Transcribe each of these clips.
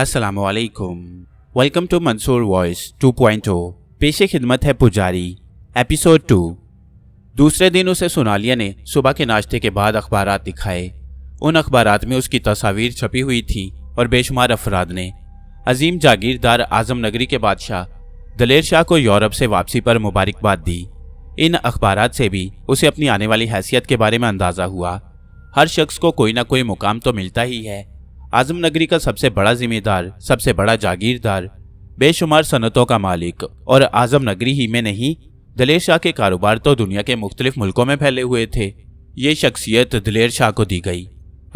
असलकुम welcome to Mansoor voice 2.0 पेशे खिदमत है पुजारी एपिसोड टू दूसरे दिन उसे सोनालिया ने सुबह के नाश्ते के बाद अखबार दिखाए उन अखबार में उसकी तस्वीर छपी हुई थी और बेशुमार अफराद ने अजीम जागीरदार आजम नगरी के बादशाह दलेर शाह को यूरोप से वापसी पर मुबारकबाद दी इन अखबार से भी उसे अपनी आने वाली हैसियत के बारे में अंदाज़ा हुआ हर शख्स को कोई ना कोई मुकाम तो मिलता ही है आजम नगरी का सबसे बड़ा जिम्मेदार सबसे बड़ा जागीरदार बेशुमार सनतों का मालिक और आजम नगरी ही में नहीं दलेर शाह के कारोबार तो दुनिया के मुख्तलिफ मुल्कों में फैले हुए थे ये शख्सियत दलेर शाह को दी गई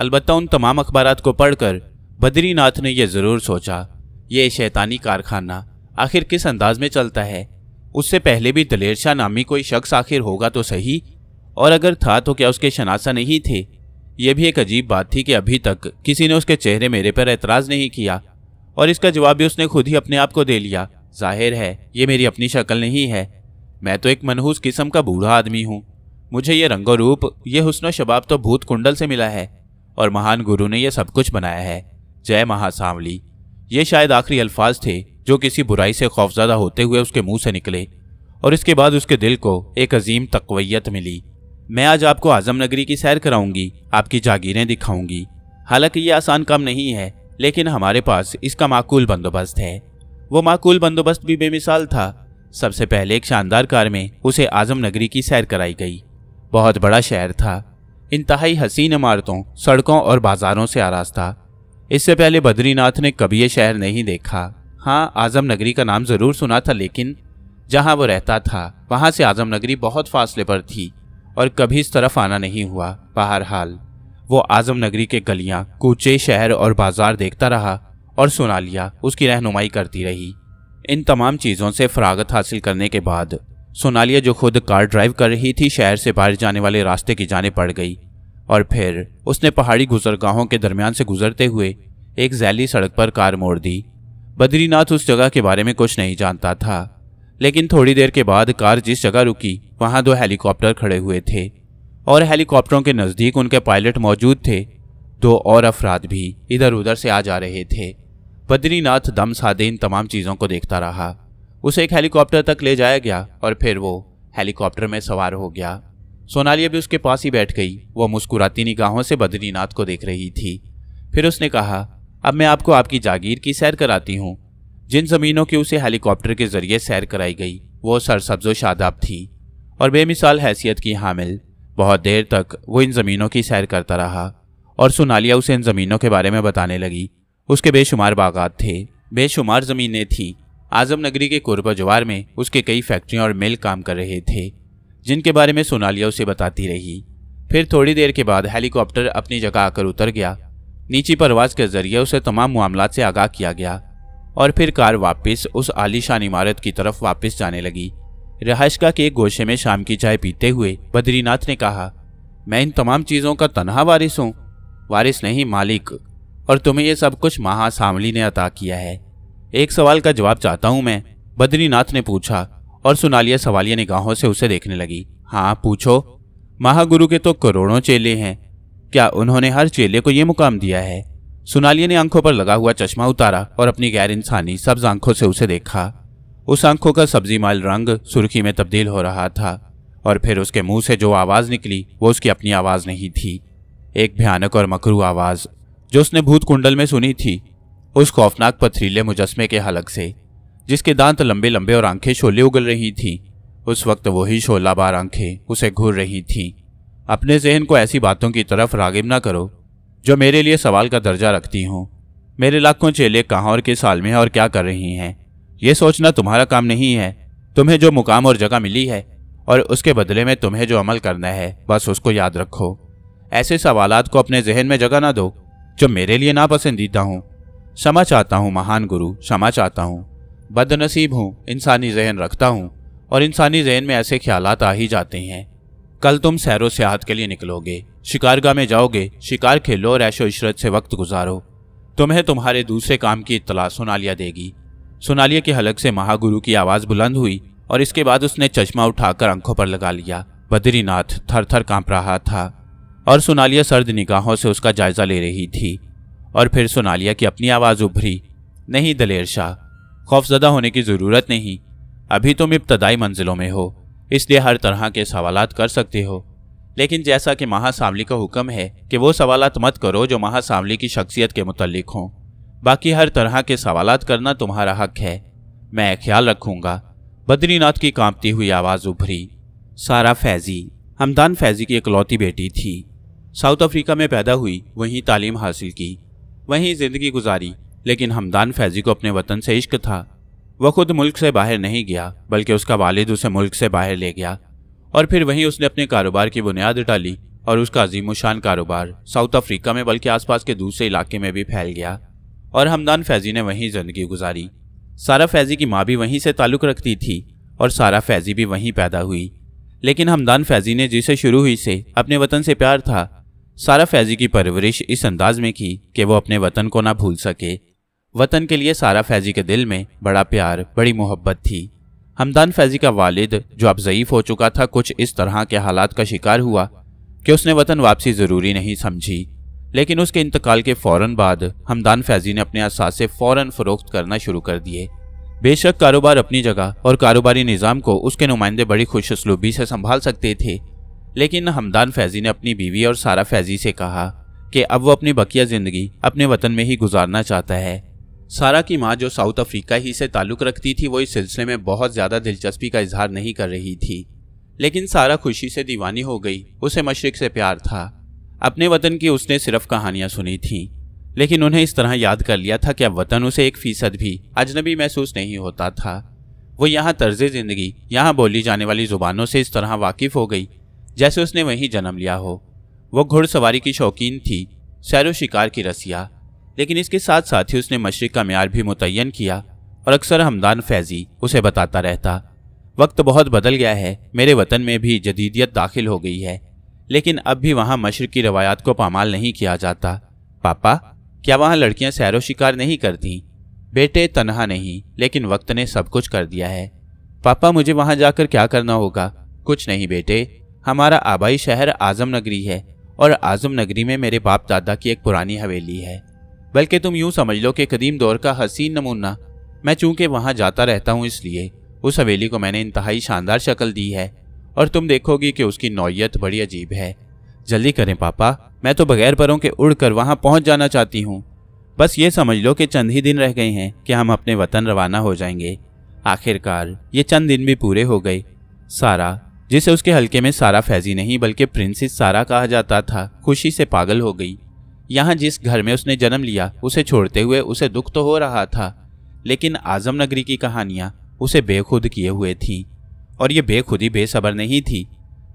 अलबत् उन तमाम अखबार को पढ़कर बद्रीनाथ ने यह ज़रूर सोचा ये शैतानी कारखाना आखिर किस अंदाज में चलता है उससे पहले भी दलेर शाह नामी कोई शख्स आखिर होगा तो सही और अगर था तो क्या उसके शनासा नहीं थे यह भी एक अजीब बात थी कि अभी तक किसी ने उसके चेहरे मेरे पर एतराज नहीं किया और इसका जवाब भी उसने खुद ही अपने आप को दे लिया जाहिर है ये मेरी अपनी शक्ल नहीं है मैं तो एक मनहूस किस्म का बूढ़ा आदमी हूँ मुझे ये रंगो रूप ये हुसनो शबाब तो भूत कुंडल से मिला है और महान गुरु ने यह सब कुछ बनाया है जय महासावली ये शायद आखिरी अल्फाज थे जो किसी बुराई से खौफजदा होते हुए उसके मुंह से निकले और इसके बाद उसके दिल को एक अजीम तकवैयत मिली मैं आज आपको आजम नगरी की सैर कराऊंगी आपकी जागीरें दिखाऊंगी हालांकि ये आसान काम नहीं है लेकिन हमारे पास इसका माकूल बंदोबस्त है वो माकूल बंदोबस्त भी बेमिसाल था सबसे पहले एक शानदार कार में उसे आजम नगरी की सैर कराई गई बहुत बड़ा शहर था इंतहाई हसीन इमारतों सड़कों और बाजारों से आराज था इससे पहले बद्रीनाथ ने कभी यह शहर नहीं देखा हाँ आजम नगरी का नाम ज़रूर सुना था लेकिन जहाँ वो रहता था वहाँ से आजम नगरी बहुत फासले पर थी और कभी इस तरफ आना नहीं हुआ हाल वो आजम नगरी के गलियां कूचे शहर और बाजार देखता रहा और सोनालिया उसकी रहनुमाई करती रही इन तमाम चीज़ों से फरागत हासिल करने के बाद सोनालिया जो खुद कार ड्राइव कर रही थी शहर से बाहर जाने वाले रास्ते की जाने पड़ गई और फिर उसने पहाड़ी गुजरगाहों के दरमियान से गुजरते हुए एक जैली सड़क पर कार मोड़ दी बद्रीनाथ उस जगह के बारे में कुछ नहीं जानता था लेकिन थोड़ी देर के बाद कार जिस जगह रुकी वहां दो हेलीकॉप्टर खड़े हुए थे और हेलीकॉप्टरों के नज़दीक उनके पायलट मौजूद थे दो और अफराद भी इधर उधर से आ जा रहे थे बद्रीनाथ दम सादे इन तमाम चीज़ों को देखता रहा उसे एक हेलीकॉप्टर तक ले जाया गया और फिर वो हेलीकॉप्टर में सवार हो गया सोनालिया भी उसके पास ही बैठ गई वो मुस्कुराती निगाहों से बद्रीनाथ को देख रही थी फिर उसने कहा अब मैं आपको आपकी जागीर की सैर कराती हूँ जिन ज़मीनों की उसे हेलीकॉप्टर के ज़रिए सैर कराई गई वो सरसब्जो शादाब थी और बेमिसाल हैसियत की हामिल बहुत देर तक वो इन ज़मीनों की सैर करता रहा और सोनालिया उसे इन ज़मीनों के बारे में बताने लगी उसके बेशुमार बागात थे बेशुमार ज़मीनें थीं आजम नगरी के कुर्ब जवार में उसके कई फैक्ट्रियाँ और मिल काम कर रहे थे जिनके बारे में सोनालिया उसे बताती रही फिर थोड़ी देर के बाद हेलीकॉप्टर अपनी जगह आकर उतर गया नीची परवाज के जरिए उसे तमाम मामला से आगाह किया गया और फिर कार वापस उस आलीशान इमारत की तरफ वापस जाने लगी का के गोशे में शाम की चाय पीते हुए बद्रीनाथ ने कहा मैं इन तमाम चीज़ों का तनहा वारिस हूँ वारिस नहीं मालिक और तुम्हें ये सब कुछ महासामली ने अता किया है एक सवाल का जवाब चाहता हूँ मैं बद्रीनाथ ने पूछा और सुनालिया सवालिया निगाहों से उसे देखने लगी हाँ पूछो महागुरु के तो करोड़ों चेले हैं क्या उन्होंने हर चेले को ये मुकाम दिया है सोनालिया ने आंखों पर लगा हुआ चश्मा उतारा और अपनी गैर इंसानी सब्ज आंखों से उसे देखा उस आंखों का सब्जी माल रंग सुर्खी में तब्दील हो रहा था और फिर उसके मुंह से जो आवाज़ निकली वो उसकी अपनी आवाज़ नहीं थी एक भयानक और मकरू आवाज़ जो उसने भूत कुंडल में सुनी थी उस खौफनाक पथरीले मुजस्मे के हलक से जिसके दांत लंबे लंबे और आंखें शोले उगल रही थीं उस वक्त वही शोलाबार आंखें उसे घूर रही थीं अपने जहन को ऐसी बातों की तरफ रागिब ना करो जो मेरे लिए सवाल का दर्जा रखती हूँ मेरे लाखों चेले कहाँ और किस हाल में हैं और क्या कर रही हैं ये सोचना तुम्हारा काम नहीं है तुम्हें जो मुकाम और जगह मिली है और उसके बदले में तुम्हें जो अमल करना है बस उसको याद रखो ऐसे सवाल को अपने जहन में जगह ना दो जो मेरे लिए नापसंदीदा हूँ क्षमा चाहता हूँ महान गुरु क्षमा चाहता हूँ बदनसीब हूँ इंसानी जहन रखता हूँ और इंसानी जहन में ऐसे ख्याल आ ही जाते हैं कल तुम सैरो सेहत के लिए निकलोगे शिकारगा में जाओगे शिकार खेलो और ऐशो इशरत से वक्त गुजारो तुम्हें तुम्हारे दूसरे काम की इतला सोनालिया देगी सोनालिया के हलक से महागुरु की आवाज़ बुलंद हुई और इसके बाद उसने चश्मा उठाकर आंखों पर लगा लिया बद्रीनाथ थर थर कांप रहा था और सोनालिया सर्द निगाहों से उसका जायजा ले रही थी और फिर सोनालिया की अपनी आवाज़ उभरी नहीं दलेर शाह खौफजदा होने की ज़रूरत नहीं अभी तुम इब्तदाई मंजिलों में हो इसलिए हर तरह के सवालात कर सकते हो लेकिन जैसा कि महासावली का हुक्म है कि वो सवालत मत करो जो महासावली की शख्सियत के मुतलिक हों बाकी हर तरह के सवालत करना तुम्हारा हक है मैं ख्याल रखूंगा बद्रीनाथ की कांपती हुई आवाज़ उभरी सारा फैज़ी हमदान फैज़ी की इकलौती बेटी थी साउथ अफ्रीका में पैदा हुई वहीं तालीम हासिल की वहीं ज़िंदगी गुजारी लेकिन हमदान फैज़ी को अपने वतन से इश्क था वह खुद मुल्क से बाहर नहीं गया बल्कि उसका वालिद उसे मुल्क से बाहर ले गया और फिर वहीं उसने अपने कारोबार की बुनियाद डाली और उसका अजीमोशान कारोबार साउथ अफ्रीका में बल्कि आसपास के दूसरे इलाके में भी फैल गया और हमदान फैजी ने वहीं ज़िंदगी गुजारी सारा फैजी की माँ भी वहीं से ताल्लुक़ रखती थी और सारा फैजी भी वहीं पैदा हुई लेकिन हमदान फैजी ने जिसे शुरू हुई से अपने वतन से प्यार था सारा फैजी की परवरिश इस अंदाज में की कि वो अपने वतन को ना भूल सके वतन के लिए सारा फैजी के दिल में बड़ा प्यार बड़ी मोहब्बत थी हमदान फैजी का वालिद जो अब ज़यीफ़ हो चुका था कुछ इस तरह के हालात का शिकार हुआ कि उसने वतन वापसी ज़रूरी नहीं समझी लेकिन उसके इंतकाल के फ़ौर बाद हमदान फैजी ने अपने असासे फ़ौर फ़रोख्त करना शुरू कर दिए बेशक कारोबार अपनी जगह और कारोबारी निज़ाम को उसके नुमाइंदे बड़ी खुश असलूबी से संभाल सकते थे लेकिन हमदान फैजी ने अपनी बीवी और सारा फैजी से कहा कि अब वो अपनी बकिया ज़िंदगी अपने वतन में ही गुजारना चाहता है सारा की माँ जो साउथ अफ्रीका ही से ताल्लुक़ रखती थी वो इस सिलसिले में बहुत ज़्यादा दिलचस्पी का इजहार नहीं कर रही थी लेकिन सारा खुशी से दीवानी हो गई उसे मशरक़ से प्यार था अपने वतन की उसने सिर्फ कहानियाँ सुनी थीं लेकिन उन्हें इस तरह याद कर लिया था कि अब वतन उसे एक फ़ीसद भी अजनबी महसूस नहीं होता था वो यहाँ तर्ज ज़िंदगी यहाँ बोली जाने वाली ज़ुबानों से इस तरह वाकिफ़ हो गई जैसे उसने वहीं जन्म लिया हो वो घुड़सवारी की शौकीन थी सैर शिकार की रसिया लेकिन इसके साथ साथ ही उसने मशरक का मैार भी मुतन किया और अक्सर हमदान फैजी उसे बताता रहता वक्त बहुत बदल गया है मेरे वतन में भी जदीदियत दाखिल हो गई है लेकिन अब भी वहाँ मशरक़ की रवायात को पामाल नहीं किया जाता पापा क्या वहाँ लड़कियाँ सैर शिकार नहीं करती बेटे तनहा नहीं लेकिन वक्त ने सब कुछ कर दिया है पापा मुझे वहाँ जाकर क्या करना होगा कुछ नहीं बेटे हमारा आबाई शहर आज़म नगरी है और आज़म नगरी में मेरे बाप दादा की एक पुरानी हवेली है बल्कि तुम यूं समझ लो कि कदीम दौर का हसीन नमूना मैं चूंकि वहाँ जाता रहता हूँ इसलिए उस हवेली को मैंने इंतहाई शानदार शक्ल दी है और तुम देखोगी कि उसकी नौीयत बड़ी अजीब है जल्दी करें पापा मैं तो बगैर परों के उड़ कर वहाँ पहुँच जाना चाहती हूँ बस ये समझ लो कि चंद ही दिन रह गए हैं कि हम अपने वतन रवाना हो जाएंगे आखिरकार ये चंद दिन भी पूरे हो गए सारा जिसे उसके हल्के में सारा फैजी नहीं बल्कि प्रिंसेस सारा कहा जाता था खुशी से पागल हो गई यहाँ जिस घर में उसने जन्म लिया उसे छोड़ते हुए उसे दुख तो हो रहा था लेकिन आजम नगरी की कहानियाँ उसे बेखुद किए हुए थीं और ये बेखुदी बेसब्र नहीं थी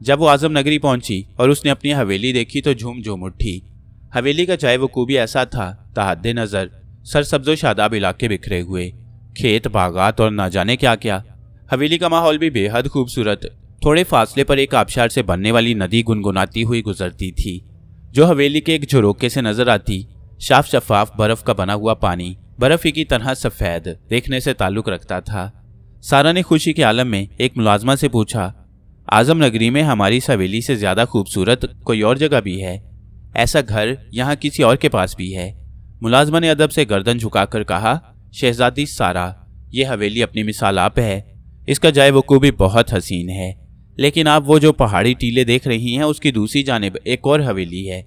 जब वो आजम नगरी पहुंची और उसने अपनी हवेली देखी तो झूम झूम उठी हवेली का चाय वकूबी ऐसा था तहद नज़र सरसब्जो शादाब इलाके बिखरे हुए खेत बागात और ना जाने क्या क्या हवेली का माहौल भी बेहद खूबसूरत थोड़े फासले पर एक आबशार से बनने वाली नदी गुनगुनाती हुई गुजरती थी जो हवेली के एक झरोके से नजर आती साफ शफाफ बर्फ का बना हुआ पानी बर्फ ही की तरह सफेद देखने से ताल्लुक रखता था सारा ने खुशी के आलम में एक मुलाजमा से पूछा आजम नगरी में हमारी सवेली से ज़्यादा खूबसूरत कोई और जगह भी है ऐसा घर यहाँ किसी और के पास भी है मुलाजमा ने अदब से गर्दन झुकाकर कहा शहजादी सारा ये हवेली अपनी मिसाल आप है इसका जाए वकू भी बहुत हसीन है लेकिन आप वो जो पहाड़ी टीले देख रही हैं उसकी दूसरी जानब एक और हवेली है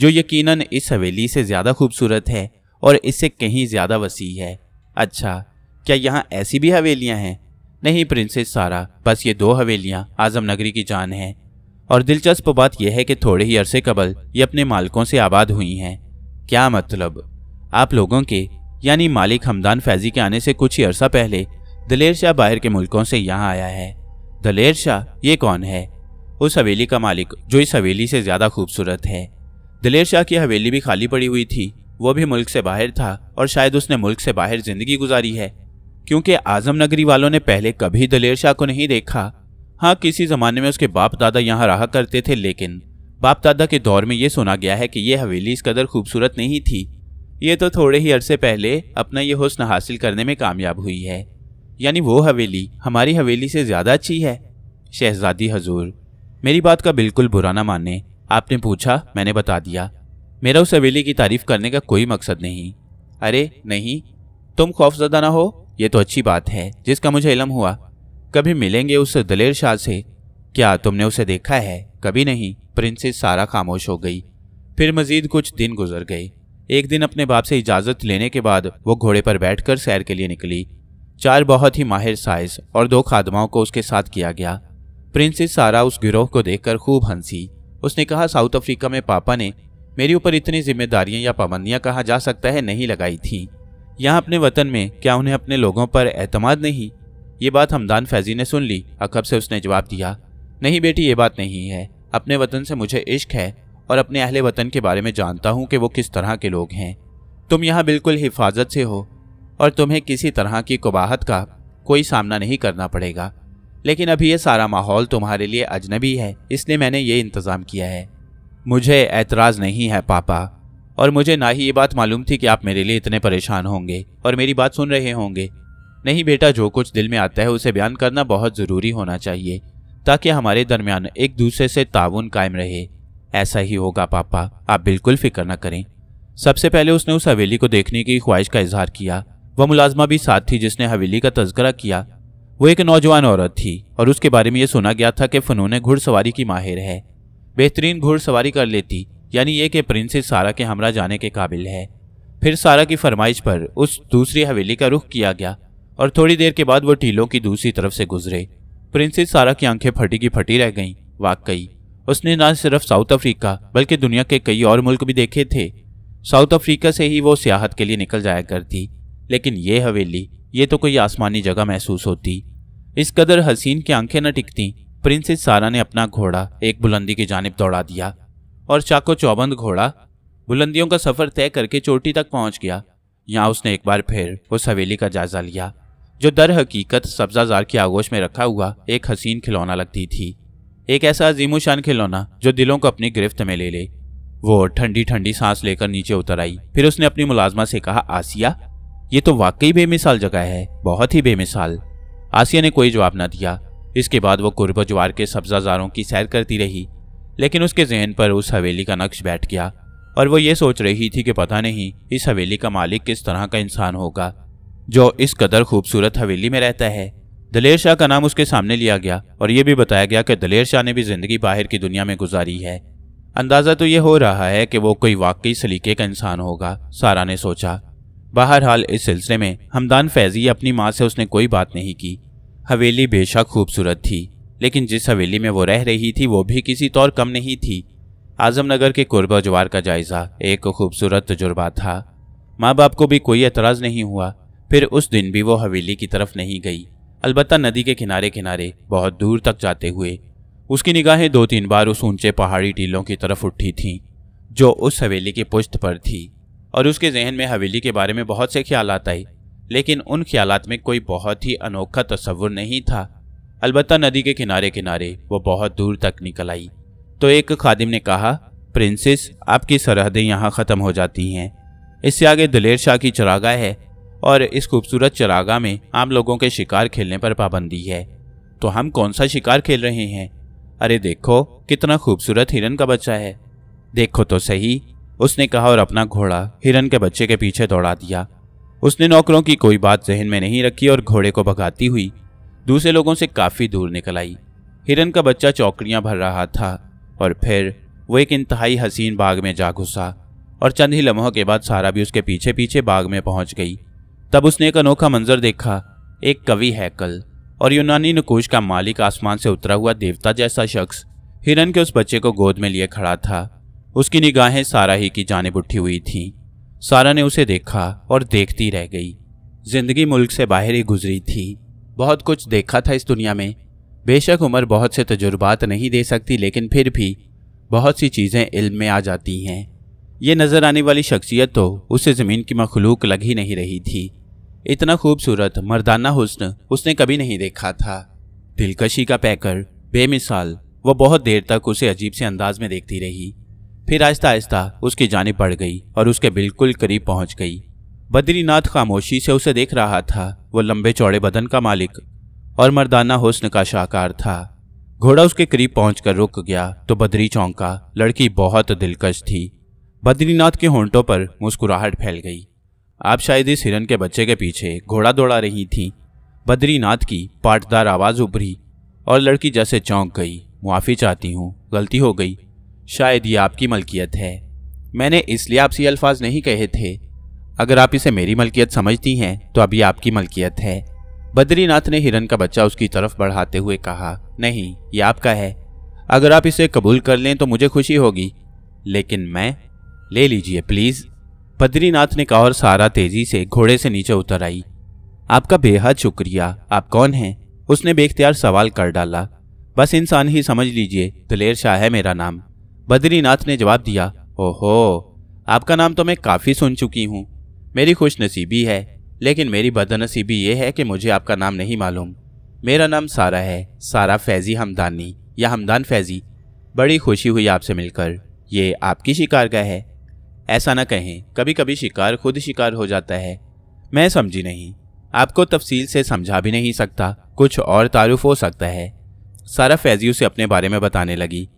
जो यकीनन इस हवेली से ज़्यादा खूबसूरत है और इससे कहीं ज़्यादा वसी है अच्छा क्या यहाँ ऐसी भी हवेलियाँ हैं नहीं प्रिंसेस सारा बस ये दो हवेलियाँ आजम नगरी की जान हैं और दिलचस्प बात यह है कि थोड़े ही अरसे कबल ये अपने मालिकों से आबाद हुई हैं क्या मतलब आप लोगों के यानी मालिक हमदान फैजी के आने से कुछ ही अरसा पहले दलेर शाह बाहर के मुल्कों से यहाँ आया है दलेर शाह ये कौन है उस हवेली का मालिक जो इस हवेली से ज़्यादा खूबसूरत है दलेर शाह की हवेली भी खाली पड़ी हुई थी वो भी मुल्क से बाहर था और शायद उसने मुल्क से बाहर ज़िंदगी गुजारी है क्योंकि आजम नगरी वालों ने पहले कभी दलेर शाह को नहीं देखा हाँ किसी ज़माने में उसके बाप दादा यहाँ रहा करते थे लेकिन बाप दादा के दौर में यह सुना गया है कि यह हवेली इस कदर खूबसूरत नहीं थी ये तो थोड़े ही अरसे पहले अपना यह हुस्न हासिल करने में कामयाब हुई है यानी वो हवेली हमारी हवेली से ज़्यादा अच्छी है शहजादी हजूर मेरी बात का बिल्कुल बुरा ना माने आपने पूछा मैंने बता दिया मेरा उस हवेली की तारीफ करने का कोई मकसद नहीं अरे नहीं तुम खौफजदा ना हो ये तो अच्छी बात है जिसका मुझे इलम हुआ कभी मिलेंगे उस दलेर शाह से क्या तुमने उसे देखा है कभी नहीं प्रिंसेस सारा खामोश हो गई फिर मजीद कुछ दिन गुजर गए एक दिन अपने बाप से इजाज़त लेने के बाद वो घोड़े पर बैठकर सैर के लिए निकली चार बहुत ही माहिर साइज और दो खादमाओं को उसके साथ किया गया प्रिंसेस सारा उस गिरोह को देखकर खूब हंसी उसने कहा साउथ अफ्रीका में पापा ने मेरे ऊपर इतनी जिम्मेदारियां या पाबंदियां कहा जा सकता है नहीं लगाई थी यहाँ अपने वतन में क्या उन्हें अपने लोगों पर एतमाद नहीं ये बात हमदान फैजी ने सुन ली अकब से उसने जवाब दिया नहीं बेटी ये बात नहीं है अपने वतन से मुझे इश्क है और अपने अहले वतन के बारे में जानता हूँ कि वो किस तरह के लोग हैं तुम यहाँ बिल्कुल हिफाजत से हो और तुम्हें किसी तरह की कुबाहत का कोई सामना नहीं करना पड़ेगा लेकिन अभी ये सारा माहौल तुम्हारे लिए अजनबी है इसलिए मैंने ये इंतज़ाम किया है मुझे ऐतराज़ नहीं है पापा और मुझे ना ही ये बात मालूम थी कि आप मेरे लिए इतने परेशान होंगे और मेरी बात सुन रहे होंगे नहीं बेटा जो कुछ दिल में आता है उसे बयान करना बहुत ज़रूरी होना चाहिए ताकि हमारे दरमियान एक दूसरे से ताउन कायम रहे ऐसा ही होगा पापा आप बिल्कुल फिक्र न करें सबसे पहले उसने उस हवेली को देखने की ख्वाहिश का इजहार किया वह मुलाजमा भी साथ थी जिसने हवेली का तस्करा किया वो एक नौजवान औरत थी और उसके बारे में यह सुना गया था कि फनून घुड़सवारी की माहिर है बेहतरीन घुड़सवारी कर लेती यानी ये कि प्रिंसेस सारा के हमरा जाने के काबिल है फिर सारा की फरमाइश पर उस दूसरी हवेली का रुख किया गया और थोड़ी देर के बाद वो टीलों की दूसरी तरफ से गुजरे प्रिंसेस सारा की आंखें फटी की फटी रह गईं वाकई उसने न सिर्फ साउथ अफ्रीका बल्कि दुनिया के कई और मुल्क भी देखे थे साउथ अफ्रीका से ही वो सियाहत के लिए निकल जाया करती लेकिन ये हवेली ये तो कोई आसमानी जगह महसूस होती इस कदर हसीन की आंखें न टिकती प्रिंसेस सारा ने अपना घोड़ा एक बुलंदी की जानब दौड़ा दिया और चाको चौबंद घोड़ा बुलंदियों का सफर तय करके चोटी तक पहुंच गया यहाँ उसने एक बार फिर उस हवेली का जायजा लिया जो दर हकीकत सब्जाजार की आगोश में रखा हुआ एक हसीन खिलौना लगती थी एक ऐसा अजीमोशान खिलौना जो दिलों को अपनी गिरफ्त में ले ले वो ठंडी ठंडी सांस लेकर नीचे उतर आई फिर उसने अपनी मुलाजमा से कहा आसिया ये तो वाकई बेमिसाल जगह है बहुत ही बेमिसाल आसिया ने कोई जवाब ना दिया इसके बाद वो कुर्बजवार के सब्जाजारों की सैर करती रही लेकिन उसके जहन पर उस हवेली का नक्श बैठ गया और वो ये सोच रही थी कि पता नहीं इस हवेली का मालिक किस तरह का इंसान होगा जो इस कदर खूबसूरत हवेली में रहता है दलेर शाह का नाम उसके सामने लिया गया और यह भी बताया गया कि दलेर शाह ने भी ज़िंदगी बाहर की दुनिया में गुजारी है अंदाज़ा तो ये हो रहा है कि वो कोई वाकई सलीके का इंसान होगा सारा ने सोचा बहरहाल इस सिलसिले में हमदान फैजी अपनी माँ से उसने कोई बात नहीं की हवेली बेशक खूबसूरत थी लेकिन जिस हवेली में वो रह रही थी वो भी किसी तौर कम नहीं थी आजमनगर के कुर्ब जवार का जायज़ा एक खूबसूरत तजुर्बा था माँ बाप को भी कोई एतराज़ नहीं हुआ फिर उस दिन भी वो हवेली की तरफ नहीं गई अलबत्ता नदी के किनारे किनारे बहुत दूर तक जाते हुए उसकी निगाहें दो तीन बार उस ऊंचे पहाड़ी टीलों की तरफ उठी थीं जो उस हवेली की पुश्त पर थी और उसके जहन में हवेली के बारे में बहुत से ख्याल आई लेकिन उन ख्याल में कोई बहुत ही अनोखा तस्वुर नहीं था अलबत्ता नदी के किनारे किनारे वो बहुत दूर तक निकल आई तो एक खादिम ने कहा प्रिंसेस आपकी सरहदें यहाँ ख़त्म हो जाती हैं इससे आगे दलेर शाह की चरागा है और इस खूबसूरत चरागा में आम लोगों के शिकार खेलने पर पाबंदी है तो हम कौन सा शिकार खेल रहे हैं अरे देखो कितना खूबसूरत हिरन का बच्चा है देखो तो सही उसने कहा और अपना घोड़ा हिरन के बच्चे के पीछे दौड़ा दिया उसने नौकरों की कोई बात जहन में नहीं रखी और घोड़े को भगाती हुई दूसरे लोगों से काफी दूर निकल आई हिरन का बच्चा चौकड़ियाँ भर रहा था और फिर वो एक इंतहाई हसीन बाग में जा घुसा और चंद ही लम्हों के बाद सारा भी उसके पीछे पीछे बाग में पहुंच गई तब उसने एक अनोखा मंजर देखा एक कवि हैकल और यूनानी नकूश का मालिक आसमान से उतरा हुआ देवता जैसा शख्स हिरन के उस बच्चे को गोद में लिए खड़ा था उसकी निगाहें सारा ही की जानब उठी हुई थीं सारा ने उसे देखा और देखती रह गई जिंदगी मुल्क से बाहर ही गुजरी थी बहुत कुछ देखा था इस दुनिया में बेशक उम्र बहुत से तजुर्बात नहीं दे सकती लेकिन फिर भी बहुत सी चीज़ें इल्म में आ जाती हैं ये नज़र आने वाली शख्सियत तो उसे ज़मीन की मखलूक लग ही नहीं रही थी इतना खूबसूरत मर्दाना हुस्न उसने कभी नहीं देखा था दिलकशी का पैकर बेमिसाल वह बहुत देर तक उसे अजीब से अंदाज में देखती रही फिर आहिस्ता आहिस्ता उसकी जाने पड़ गई और उसके बिल्कुल करीब पहुंच गई बद्रीनाथ खामोशी से उसे देख रहा था वो लंबे चौड़े बदन का मालिक और मर्दाना हुस्न का शाहकार था घोड़ा उसके करीब पहुंचकर रुक गया तो बद्री चौंका लड़की बहुत दिलकश थी बद्रीनाथ के होंटों पर मुस्कुराहट फैल गई आप शायद इस हिरन के बच्चे के पीछे घोड़ा दौड़ा रही थी बद्रीनाथ की पाटदार आवाज़ उभरी और लड़की जैसे चौंक गई मुआफ़ी चाहती हूँ गलती हो गई शायद ये आपकी मलकियत है मैंने इसलिए आपसे अल्फाज नहीं कहे थे अगर आप इसे मेरी मलकियत समझती हैं तो अब ये आपकी मलकियत है बद्रीनाथ ने हिरन का बच्चा उसकी तरफ बढ़ाते हुए कहा नहीं ये आपका है अगर आप इसे कबूल कर लें तो मुझे खुशी होगी लेकिन मैं ले लीजिए प्लीज़ बद्रीनाथ ने कहा और सारा तेजी से घोड़े से नीचे उतर आई आपका बेहद शुक्रिया आप कौन हैं उसने बेख्तियार सवाल कर डाला बस इंसान ही समझ लीजिए दलेर शाह है मेरा नाम बद्रीनाथ ने जवाब दिया ओहो आपका नाम तो मैं काफ़ी सुन चुकी हूँ मेरी खुशनसीबी है लेकिन मेरी बदनसीबी यह है कि मुझे आपका नाम नहीं मालूम मेरा नाम सारा है सारा फैज़ी हमदानी या हमदान फैज़ी बड़ी खुशी हुई आपसे मिलकर ये आपकी का है ऐसा ना कहें कभी कभी शिकार खुद शिकार हो जाता है मैं समझी नहीं आपको तफसील से समझा भी नहीं सकता कुछ और तारुफ हो सकता है सारा फैजी उसे अपने बारे में बताने लगी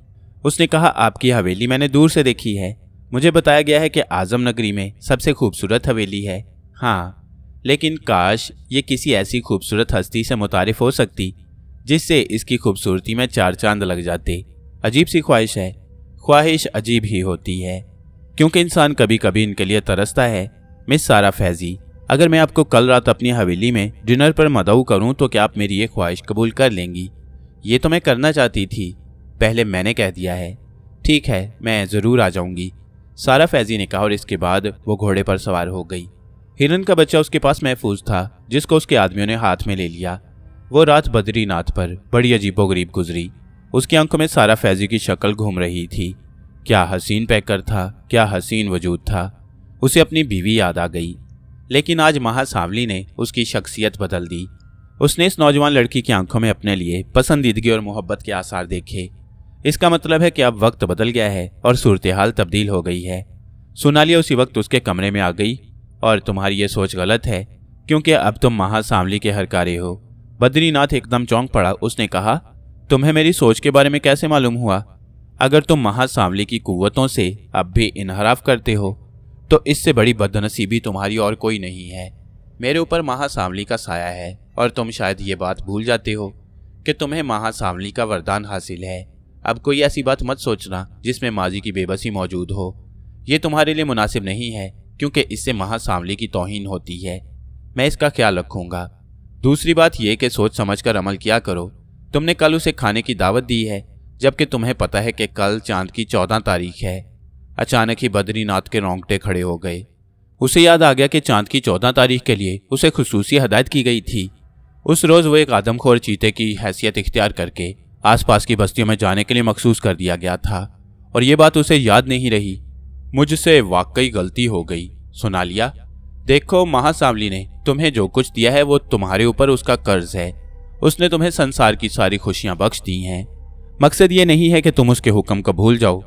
उसने कहा आपकी हवेली मैंने दूर से देखी है मुझे बताया गया है कि आजम नगरी में सबसे खूबसूरत हवेली है हाँ लेकिन काश ये किसी ऐसी खूबसूरत हस्ती से मुतारफ हो सकती जिससे इसकी खूबसूरती में चार चांद लग जाते अजीब सी ख्वाहिश है ख्वाहिश अजीब ही होती है क्योंकि इंसान कभी कभी इनके लिए तरसता है मिस सारा फैजी अगर मैं आपको कल रात अपनी हवेली में डिनर पर मदऊ करूं तो क्या आप मेरी ये ख्वाहिश कबूल कर लेंगी ये तो मैं करना चाहती थी पहले मैंने कह दिया है ठीक है मैं ज़रूर आ जाऊंगी सारा फैजी ने कहा और इसके बाद वो घोड़े पर सवार हो गई हिरन का बच्चा उसके पास महफूज था जिसको उसके आदमियों ने हाथ में ले लिया वो रात बद्रीनाथ पर बड़ी अजीबोगरीब गुजरी उसकी आंखों में सारा फैजी की शक्ल घूम रही थी क्या हसीन पैकर था क्या हसीन वजूद था उसे अपनी बीवी याद आ गई लेकिन आज महासावली ने उसकी शख्सियत बदल दी उसने इस नौजवान लड़की की आंखों में अपने लिए पसंदीदगी और मोहब्बत के आसार देखे इसका मतलब है कि अब वक्त बदल गया है और सूरत हाल तब्दील हो गई है सोनालिया उसी वक्त उसके कमरे में आ गई और तुम्हारी ये सोच गलत है क्योंकि अब तुम महासामली के कार्य हो बद्रीनाथ एकदम चौंक पड़ा उसने कहा तुम्हें मेरी सोच के बारे में कैसे मालूम हुआ अगर तुम महासामली की कुवतों से अब भी इनहराफ करते हो तो इससे बड़ी बदनसीबी तुम्हारी और कोई नहीं है मेरे ऊपर महासामली का साया है और तुम शायद ये बात भूल जाते हो कि तुम्हें महासामली का वरदान हासिल है अब कोई ऐसी बात मत सोचना जिसमें माजी की बेबसी मौजूद हो ये तुम्हारे लिए मुनासिब नहीं है क्योंकि इससे महासामली की तोहन होती है मैं इसका ख्याल रखूंगा दूसरी बात यह कि सोच समझ कर अमल किया करो तुमने कल उसे खाने की दावत दी है जबकि तुम्हें पता है कि कल चांद की चौदह तारीख है अचानक ही बद्रीनाथ के रोंगटे खड़े हो गए उसे याद आ गया कि चांद की चौदह तारीख के लिए उसे खसूसी हदायत की गई थी उस रोज़ वो एक आदमखोर चीते की हैसियत इख्तियार करके आसपास की बस्तियों में जाने के लिए मखसूस कर दिया गया था और ये बात उसे याद नहीं रही मुझसे वाकई गलती हो गई सोनालिया देखो महासावली ने तुम्हें जो कुछ दिया है वो तुम्हारे ऊपर उसका कर्ज है उसने तुम्हें संसार की सारी खुशियां बख्श दी हैं मकसद ये नहीं है कि तुम उसके हुक्म को भूल जाओ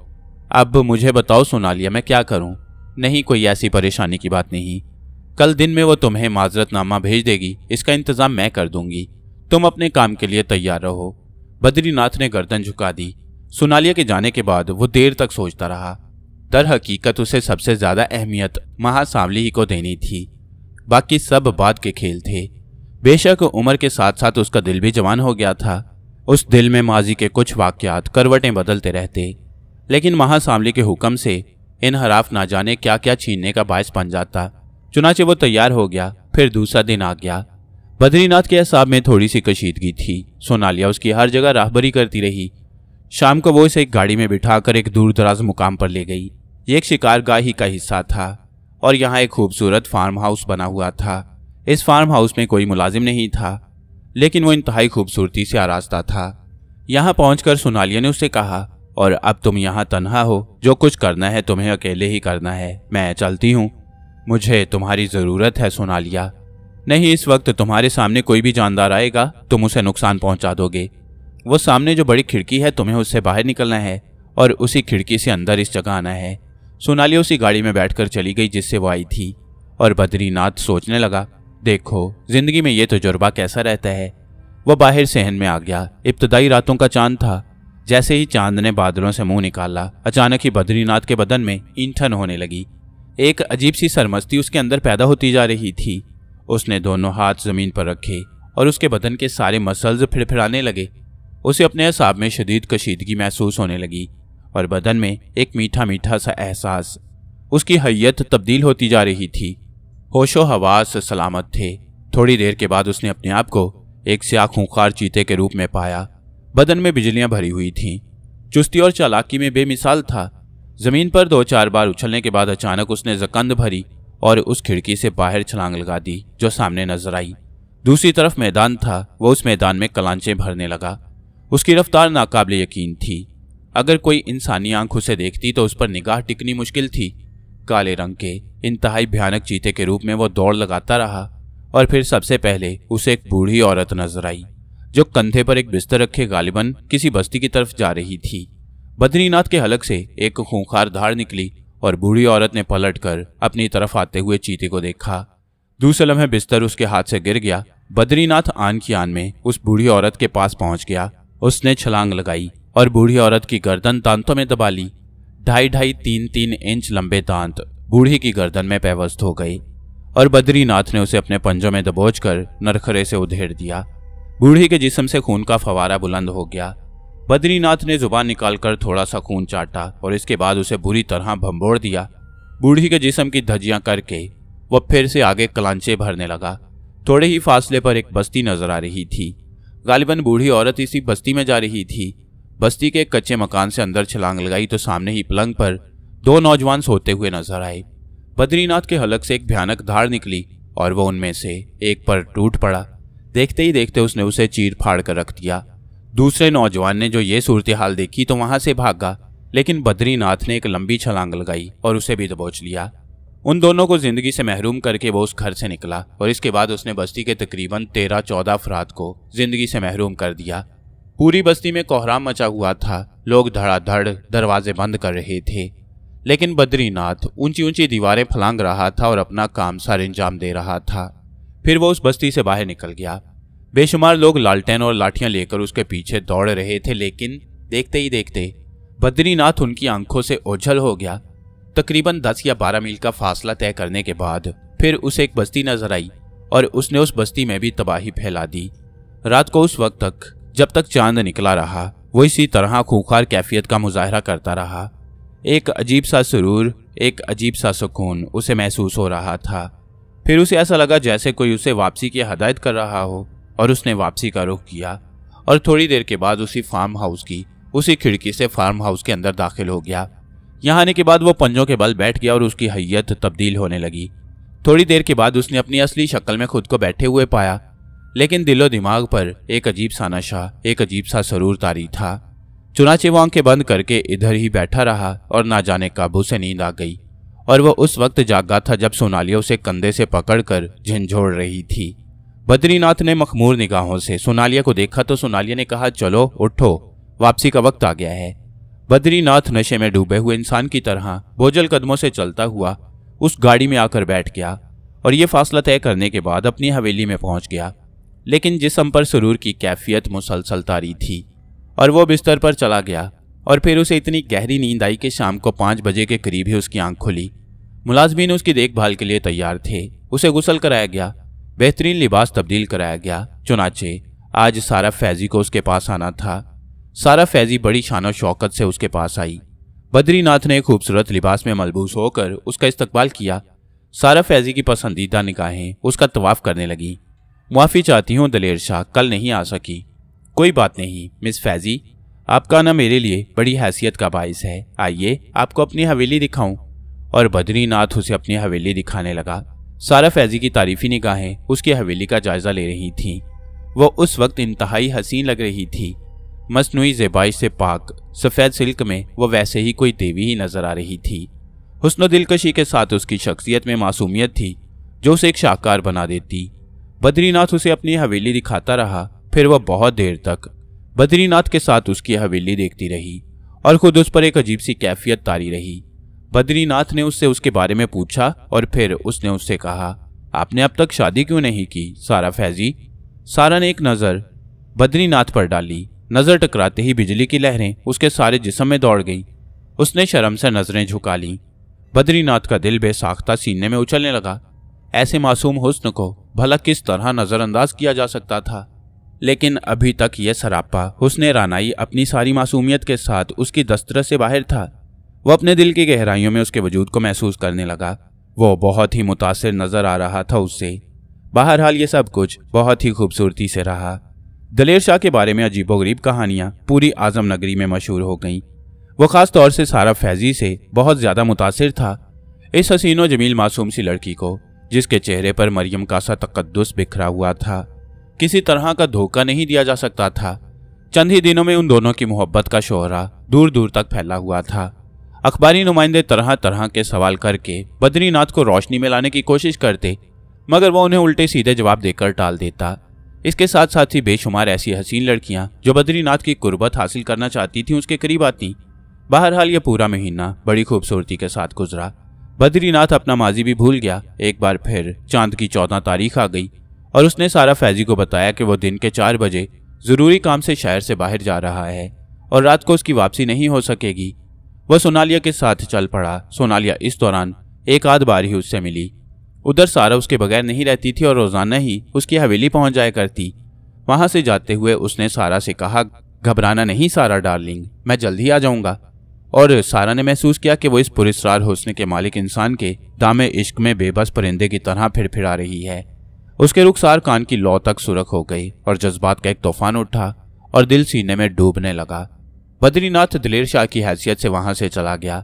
अब मुझे बताओ सोनालिया मैं क्या करूं नहीं कोई ऐसी परेशानी की बात नहीं कल दिन में वो तुम्हें माजरतनामा भेज देगी इसका इंतज़ाम मैं कर दूंगी तुम अपने काम के लिए तैयार रहो बद्रीनाथ ने गर्दन झुका दी सोनालिया के जाने के बाद वो देर तक सोचता रहा दर हकीकत उसे सबसे ज्यादा अहमियत महासावली ही को देनी थी बाकी सब बाद के खेल थे बेशक उम्र के साथ साथ उसका दिल भी जवान हो गया था उस दिल में माजी के कुछ वाक्यात करवटें बदलते रहते लेकिन महासामली के हुक्म से इन हराफ ना जाने क्या क्या छीनने का बायस बन जाता चुनाचे वो तैयार हो गया फिर दूसरा दिन आ गया बद्रीनाथ के असाब में थोड़ी सी कशीदगी थी सोनालिया उसकी हर जगह राहबरी करती रही शाम को वो इसे एक गाड़ी में बिठाकर एक दूर दराज मुकाम पर ले गई ये एक शिकार ही का हिस्सा था और यहाँ एक खूबसूरत फार्म हाउस बना हुआ था इस फार्म हाउस में कोई मुलाजिम नहीं था लेकिन वो इंतहाई खूबसूरती से आरास्ता था यहाँ पहुँच सोनालिया ने उसे कहा और अब तुम यहाँ तनहा हो जो कुछ करना है तुम्हें अकेले ही करना है मैं चलती हूँ मुझे तुम्हारी ज़रूरत है सोनालिया नहीं इस वक्त तुम्हारे सामने कोई भी जानदार आएगा तुम उसे नुकसान पहुंचा दोगे वो सामने जो बड़ी खिड़की है तुम्हें उससे बाहर निकलना है और उसी खिड़की से अंदर इस जगह आना है सोनाली उसी गाड़ी में बैठकर चली गई जिससे वो आई थी और बद्रीनाथ सोचने लगा देखो जिंदगी में ये तजुर्बा कैसा रहता है वह बाहर सहन में आ गया इब्तदाई रातों का चांद था जैसे ही चांद ने बादलों से मुंह निकाला अचानक ही बद्रीनाथ के बदन में ईंठन होने लगी एक अजीब सी सरमस्ती उसके अंदर पैदा होती जा रही थी उसने दोनों हाथ जमीन पर रखे और उसके बदन के सारे मसल्स फिड़फिड़ाने लगे उसे अपने हिसाब में शदीद कशीदगी महसूस होने लगी और बदन में एक मीठा मीठा सा एहसास उसकी हैयत तब्दील होती जा रही थी होशो हवास सलामत थे थोड़ी देर के बाद उसने अपने आप को एक स्याह खूंखार चीते के रूप में पाया बदन में बिजलियां भरी हुई थीं चुस्ती और चालाकी में बेमिसाल था जमीन पर दो चार बार उछलने के बाद अचानक उसने जकंद भरी और उस खिड़की से बाहर छलांग लगा दी जो सामने नजर आई दूसरी तरफ मैदान था वह उस मैदान में कलांचे भरने लगा उसकी रफ्तार नाकाबिल यकीन थी अगर कोई इंसानी आंख उसे देखती तो उस पर निगाह टिकनी मुश्किल थी काले रंग के इंतहाई भयानक चीते के रूप में वो दौड़ लगाता रहा और फिर सबसे पहले उसे एक बूढ़ी औरत नजर आई जो कंधे पर एक बिस्तर रखे गालिबन किसी बस्ती की तरफ जा रही थी बद्रीनाथ के हलक से एक खूंखार धार निकली और बूढ़ी औरत ने पलट कर अपनी तरफ आते हुए चीते को देखा दूसरे लम्हे बिस्तर उसके हाथ से गिर गया बद्रीनाथ आन की आन में उस बूढ़ी औरत के पास पहुंच गया उसने छलांग लगाई और बूढ़ी औरत की गर्दन दांतों में दबा ली ढाई ढाई तीन तीन इंच लंबे दांत बूढ़ी की गर्दन में पैवस्त हो गई और बद्रीनाथ ने उसे अपने पंजों में दबोच कर नरखरे से उधेड़ दिया बूढ़ी के जिसम से खून का फवारा बुलंद हो गया बद्रीनाथ ने जुबान निकालकर थोड़ा सा खून चाटा और इसके बाद उसे बुरी तरह भंबोड़ दिया बूढ़ी के जिसम की धज्जियां करके वह फिर से आगे कलांचे भरने लगा थोड़े ही फासले पर एक बस्ती नजर आ रही थी गालिबन बूढ़ी औरत इसी बस्ती में जा रही थी बस्ती के कच्चे मकान से अंदर छलांग लगाई तो सामने ही पलंग पर दो नौजवान सोते हुए नजर आए बद्रीनाथ के हलक से एक भयानक धार निकली और वह उनमें से एक पर टूट पड़ा देखते ही देखते उसने उसे चीर फाड़ कर रख दिया दूसरे नौजवान ने जो ये सूरत हाल देखी तो वहां से भागा लेकिन बद्रीनाथ ने एक लंबी छलांग लगाई और उसे भी दबोच लिया उन दोनों को जिंदगी से महरूम करके वो उस घर से निकला और इसके बाद उसने बस्ती के तकरीबन तेरह चौदह अफराद को जिंदगी से महरूम कर दिया पूरी बस्ती में कोहराम मचा हुआ था लोग धड़ाधड़ दरवाजे बंद कर रहे थे लेकिन बद्रीनाथ ऊंची ऊंची दीवारें फलांग रहा था और अपना काम सर अंजाम दे रहा था फिर वो उस बस्ती से बाहर निकल गया बेशुमार लोग लालटेन और लाठियां लेकर उसके पीछे दौड़ रहे थे लेकिन देखते ही देखते बद्रीनाथ उनकी आंखों से ओझल हो गया तकरीबन दस या बारह मील का फासला तय करने के बाद फिर उसे एक बस्ती नजर आई और उसने उस बस्ती में भी तबाही फैला दी रात को उस वक्त तक जब तक चांद निकला रहा वो इसी तरह खूंखार कैफियत का मुजाहरा करता रहा एक अजीब सा सुरूर एक अजीब सा सुकून उसे महसूस हो रहा था फिर उसे ऐसा लगा जैसे कोई उसे वापसी की हदायत कर रहा हो और उसने वापसी का रुख किया और थोड़ी देर के बाद उसी फार्म हाउस की उसी खिड़की से फार्म हाउस के अंदर दाखिल हो गया यहाँ आने के बाद वो पंजों के बल बैठ गया और उसकी हैयत तब्दील होने लगी थोड़ी देर के बाद उसने अपनी असली शक्ल में खुद को बैठे हुए पाया लेकिन दिलो दिमाग पर एक अजीब सा नशा एक अजीब सा सरूर तारी था चुनाचे वो आंखें बंद करके इधर ही बैठा रहा और ना जाने काबू से नींद आ गई और वह उस वक्त जागा था जब सोनालिया उसे कंधे से पकड़कर झंझोड़ रही थी बद्रीनाथ ने मखमूर निगाहों से सोनालिया को देखा तो सोनालिया ने कहा चलो उठो वापसी का वक्त आ गया है बद्रीनाथ नशे में डूबे हुए इंसान की तरह बोझल कदमों से चलता हुआ उस गाड़ी में आकर बैठ गया और ये फासला तय करने के बाद अपनी हवेली में पहुंच गया लेकिन जिसम पर सुरूर की कैफियत मुसलसल तारी थी और वो बिस्तर पर चला गया और फिर उसे इतनी गहरी नींद आई कि शाम को पाँच बजे के करीब ही उसकी आंख खुली मुलाजमीन उसकी देखभाल के लिए तैयार थे उसे गुसल कराया गया बेहतरीन लिबास तब्दील कराया गया चुनाचे आज सारा फैजी को उसके पास आना था सारा फैजी बड़ी शान शौकत से उसके पास आई बद्रीनाथ ने खूबसूरत लिबास में मलबूस होकर उसका इस्तकबाल किया सारा फैजी की पसंदीदा निकाहें उसका तवाफ करने लगी मुआफ़ी चाहती हूँ दलेर शाह कल नहीं आ सकी कोई बात नहीं मिस फैजी आपका आना मेरे लिए बड़ी हैसियत का बायस है आइए आपको अपनी हवेली दिखाऊं और बद्रीनाथ उसे अपनी हवेली दिखाने लगा सारा फैजी की तारीफी निगाहें उसकी हवेली का जायजा ले रही थीं वह उस वक्त इंतहाई हसीन लग रही थी मसनू जेबाइश से पाक सफ़ेद सिल्क में वह वैसे ही कोई देवी ही नजर आ रही थी हसन दिलकशी के साथ उसकी शख्सियत में मासूमियत थी जो उसे एक शाहकार बना देती बद्रीनाथ उसे अपनी हवेली दिखाता रहा फिर वह बहुत देर तक बद्रीनाथ के साथ उसकी हवेली देखती रही और खुद उस पर एक अजीब सी कैफियत तारी रही बद्रीनाथ ने उससे उसके बारे में पूछा और फिर उसने उससे कहा आपने अब तक शादी क्यों नहीं की सारा फैजी सारा ने एक नज़र बद्रीनाथ पर डाली नज़र टकराते ही बिजली की लहरें उसके सारे जिसम में दौड़ गई उसने शर्म से नज़रें झुका ली बद्रीनाथ का दिल बेसाख्ता सीने में उछलने लगा ऐसे मासूम हुस्न को भला किस तरह नज़रअंदाज किया जा सकता था लेकिन अभी तक यह सरापा हुसन रानाई अपनी सारी मासूमियत के साथ उसकी दस्तर से बाहर था वह अपने दिल की गहराइयों में उसके वजूद को महसूस करने लगा वो बहुत ही मुतासर नज़र आ रहा था उससे बहरहाल ये सब कुछ बहुत ही खूबसूरती से रहा दलेर शाह के बारे में अजीबोगरीब कहानियाँ पूरी आजम नगरी में मशहूर हो गईं वो ख़ास तौर से सारा फैजी से बहुत ज़्यादा मुतासर था इस हसीनो जमील मासूम सी लड़की को जिसके चेहरे पर मरियम का सा तकदस बिखरा हुआ था किसी तरह का धोखा नहीं दिया जा सकता था चंद ही दिनों में उन दोनों की मोहब्बत का शोहरा दूर दूर तक फैला हुआ था अखबारी नुमाइंदे तरह तरह के सवाल करके बद्रीनाथ को रोशनी में लाने की कोशिश करते मगर वह उन्हें उल्टे सीधे जवाब देकर टाल देता इसके साथ साथ ही बेशुमार ऐसी हसीन लड़कियां जो बद्रीनाथ की कुर्बत हासिल करना चाहती थीं उसके करीब आती बहरहाल यह पूरा महीना बड़ी खूबसूरती के साथ गुजरा बद्रीनाथ अपना माजी भी भूल गया एक बार फिर चांद की चौदह तारीख आ गई और उसने सारा फैजी को बताया कि वह दिन के चार बजे ज़रूरी काम से शहर से बाहर जा रहा है और रात को उसकी वापसी नहीं हो सकेगी वह सोनालिया के साथ चल पड़ा सोनालिया इस दौरान एक आध बार ही उससे मिली उधर सारा उसके बगैर नहीं रहती थी और रोजाना ही उसकी हवेली पहुंच जाया करती वहां से जाते हुए उसने सारा से कहा घबराना नहीं सारा डार्लिंग मैं जल्द ही आ जाऊंगा और सारा ने महसूस किया कि वो इस पुरस्कार हौसले के मालिक इंसान के दामे इश्क में बेबस परिंदे की तरह फिर रही है उसके रुखसार कान की लौ तक सुरख हो गई और जज्बात का एक तूफान उठा और दिल सीने में डूबने लगा बद्रीनाथ दिलेर शाह की हैसियत से वहां से चला गया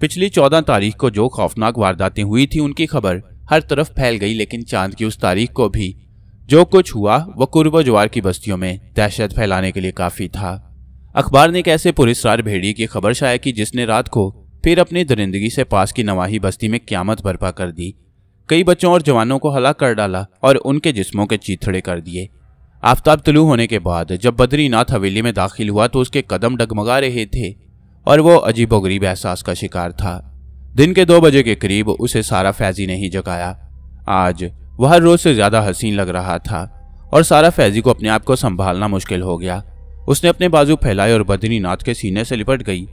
पिछली चौदह तारीख को जो खौफनाक वारदातें हुई थी उनकी खबर हर तरफ फैल गई लेकिन चांद की उस तारीख को भी जो कुछ हुआ वह कुर्ब ज्वार की बस्तियों में दहशत फैलाने के लिए काफी था अखबार ने एक ऐसे पुरस्कार भेड़ी की खबर शाया की जिसने रात को फिर अपनी दरिंदगी से पास की नवाही बस्ती में क्यामत बर्पा कर दी कई बच्चों और जवानों को हला कर डाला और उनके जिस्मों के चीथड़े कर दिए आफ्ताब तुलू होने के बाद जब बद्रीनाथ हवेली में दाखिल हुआ तो उसके कदम डगमगा रहे थे और वो अजीबोगरीब एहसास का शिकार था दिन के दो बजे के करीब उसे सारा फैजी ने ही जगाया आज वह हर रोज से ज्यादा हसीन लग रहा था और सारा फैजी को अपने आप को संभालना मुश्किल हो गया उसने अपने बाजू फैलाए और बद्रीनाथ के सीने से लिपट गई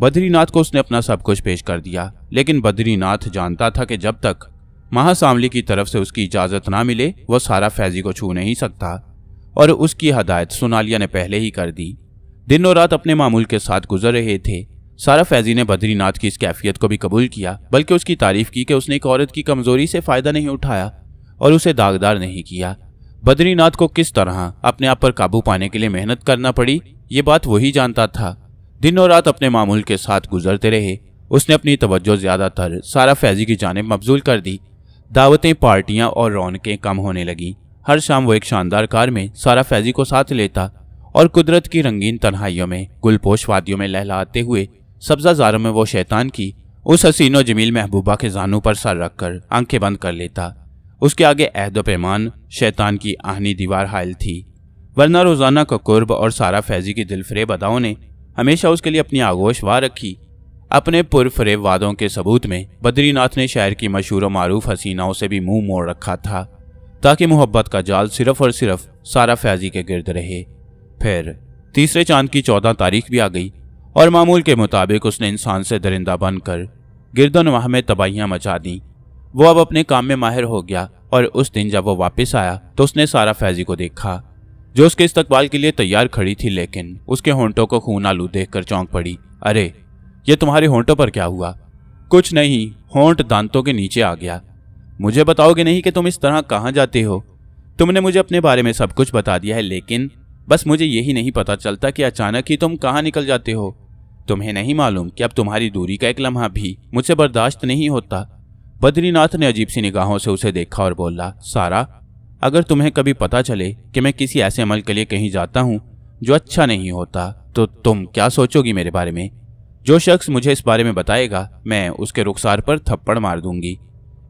बद्रीनाथ को उसने अपना सब कुछ पेश कर दिया लेकिन बद्रीनाथ जानता था कि जब तक महासामली की तरफ से उसकी इजाजत ना मिले वह सारा फैजी को छू नहीं सकता और उसकी हदायत सोनालिया ने पहले ही कर दी दिन और रात अपने मामूल के साथ गुजर रहे थे सारा फैजी ने बद्रीनाथ की इस कैफियत को भी कबूल किया बल्कि उसकी तारीफ की कि उसने एक औरत की कमजोरी से फायदा नहीं उठाया और उसे दागदार नहीं किया बद्रीनाथ को किस तरह अपने आप पर काबू पाने के लिए मेहनत करना पड़ी ये बात वही जानता था दिन और रात अपने मामूल के साथ गुजरते रहे उसने अपनी तवज्जो ज्यादातर सारा फैजी की जानब मबजूल कर दी दावतें पार्टियां और रौनकें कम होने लगीं हर शाम वो एक शानदार कार में सारा फैजी को साथ लेता और कुदरत की रंगीन तन्हाइयों में गुलपोश वादियों में लहलाते हुए सब्जा जारों में वो शैतान की उस हसीनो जमील महबूबा के जानू पर सर रखकर आंखें बंद कर लेता उसके आगे अहद पैमान शैतान की आहनी दीवार हायल थी वरना रोज़ाना का कुर्ब और सारा फैजी की दिलफरेब अदाओं ने हमेशा उसके लिए अपनी आगोश वाह रखी अपने पुरफरेब वादों के सबूत में बद्रीनाथ ने शहर की मशहूर मारूफ हसीनाओं से भी मुंह मोड़ रखा था ताकि मोहब्बत का जाल सिर्फ और सिर्फ सारा फैजी के गिरद रहे फिर तीसरे चांद की चौदह तारीख भी आ गई और मामूल के मुताबिक उसने इंसान से दरिंदा बनकर गिरदोनवाह में तबाहियाँ मचा दी वो अब अपने काम में माहिर हो गया और उस दिन जब वो वापस आया तो उसने सारा फैजी को देखा जो उसके इस्तकबाल के लिए तैयार खड़ी थी लेकिन उसके होंटों को खून आलू देख कर चौंक पड़ी अरे ये तुम्हारे होंठों पर क्या हुआ कुछ नहीं होंट दांतों के नीचे आ गया मुझे बताओगे नहीं कि तुम इस तरह कहाँ जाते हो तुमने मुझे अपने बारे में सब कुछ बता दिया है लेकिन बस मुझे यही नहीं पता चलता कि अचानक ही तुम कहाँ निकल जाते हो तुम्हें नहीं मालूम कि अब तुम्हारी दूरी का एक लम्हा भी मुझसे बर्दाश्त नहीं होता बद्रीनाथ ने अजीब सी निगाहों से उसे देखा और बोला सारा अगर तुम्हें कभी पता चले कि मैं किसी ऐसे अमल के लिए कहीं जाता हूँ जो अच्छा नहीं होता तो तुम क्या सोचोगी मेरे बारे में जो शख्स मुझे इस बारे में बताएगा मैं उसके रुखसार पर थप्पड़ मार दूंगी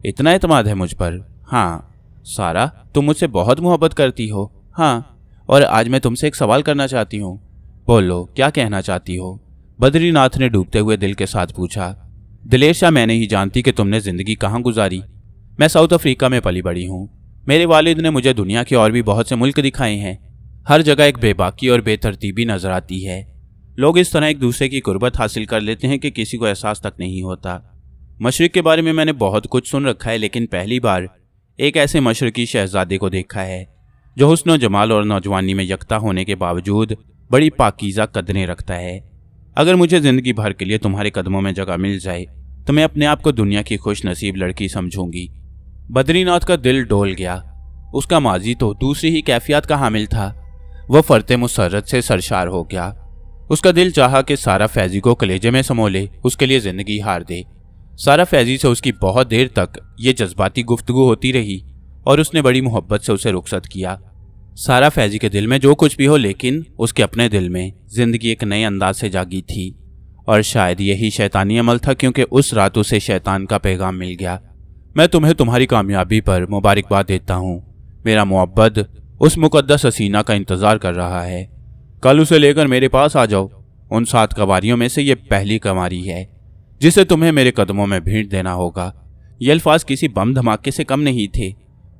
इतना अतमाद है मुझ पर हाँ सारा तुम मुझसे बहुत मोहब्बत करती हो हाँ और आज मैं तुमसे एक सवाल करना चाहती हूँ बोलो क्या कहना चाहती हो बद्रीनाथ ने डूबते हुए दिल के साथ पूछा दिलेश शाह मैं नहीं जानती कि तुमने ज़िंदगी कहाँ गुजारी मैं साउथ अफ्रीका में पली बड़ी हूँ मेरे वालिद ने मुझे दुनिया के और भी बहुत से मुल्क दिखाए हैं हर जगह एक बेबाकी और बेतरतीबी नज़र आती है लोग इस तरह एक दूसरे की गुर्बत हासिल कर लेते हैं कि किसी को एहसास तक नहीं होता मशरक़ के बारे में मैंने बहुत कुछ सुन रखा है लेकिन पहली बार एक ऐसे मशरक़ी शहजादे को देखा है जो हुसन जमाल और नौजवानी में यकता होने के बावजूद बड़ी पाकिज़ा कदरें रखता है अगर मुझे ज़िंदगी भर के लिए तुम्हारे कदमों में जगह मिल जाए तो मैं अपने आप को दुनिया की खुश नसीब लड़की समझूंगी बद्रीनाथ का दिल डोल गया उसका माजी तो दूसरी ही कैफियत का हामिल था वह फरत मुसरत से सरशार हो गया उसका दिल चाहा कि सारा फैजी को कलेजे में समोले उसके लिए ज़िंदगी हार दे सारा फैजी से उसकी बहुत देर तक ये जज्बाती गुफ्तगु होती रही और उसने बड़ी मोहब्बत से उसे रुखसत किया सारा फैजी के दिल में जो कुछ भी हो लेकिन उसके अपने दिल में जिंदगी एक नए अंदाज से जागी थी और शायद यही शैतानी अमल था क्योंकि उस रात उसे शैतान का पैगाम मिल गया मैं तुम्हें तुम्हारी कामयाबी पर मुबारकबाद देता हूँ मेरा मुआबद उस मुकदस हसीना का इंतज़ार कर रहा है कल उसे लेकर मेरे पास आ जाओ उन सात कवारियों में से ये पहली कवारी है जिसे तुम्हें मेरे कदमों में भेंट देना होगा ये अल्फाज किसी बम धमाके से कम नहीं थे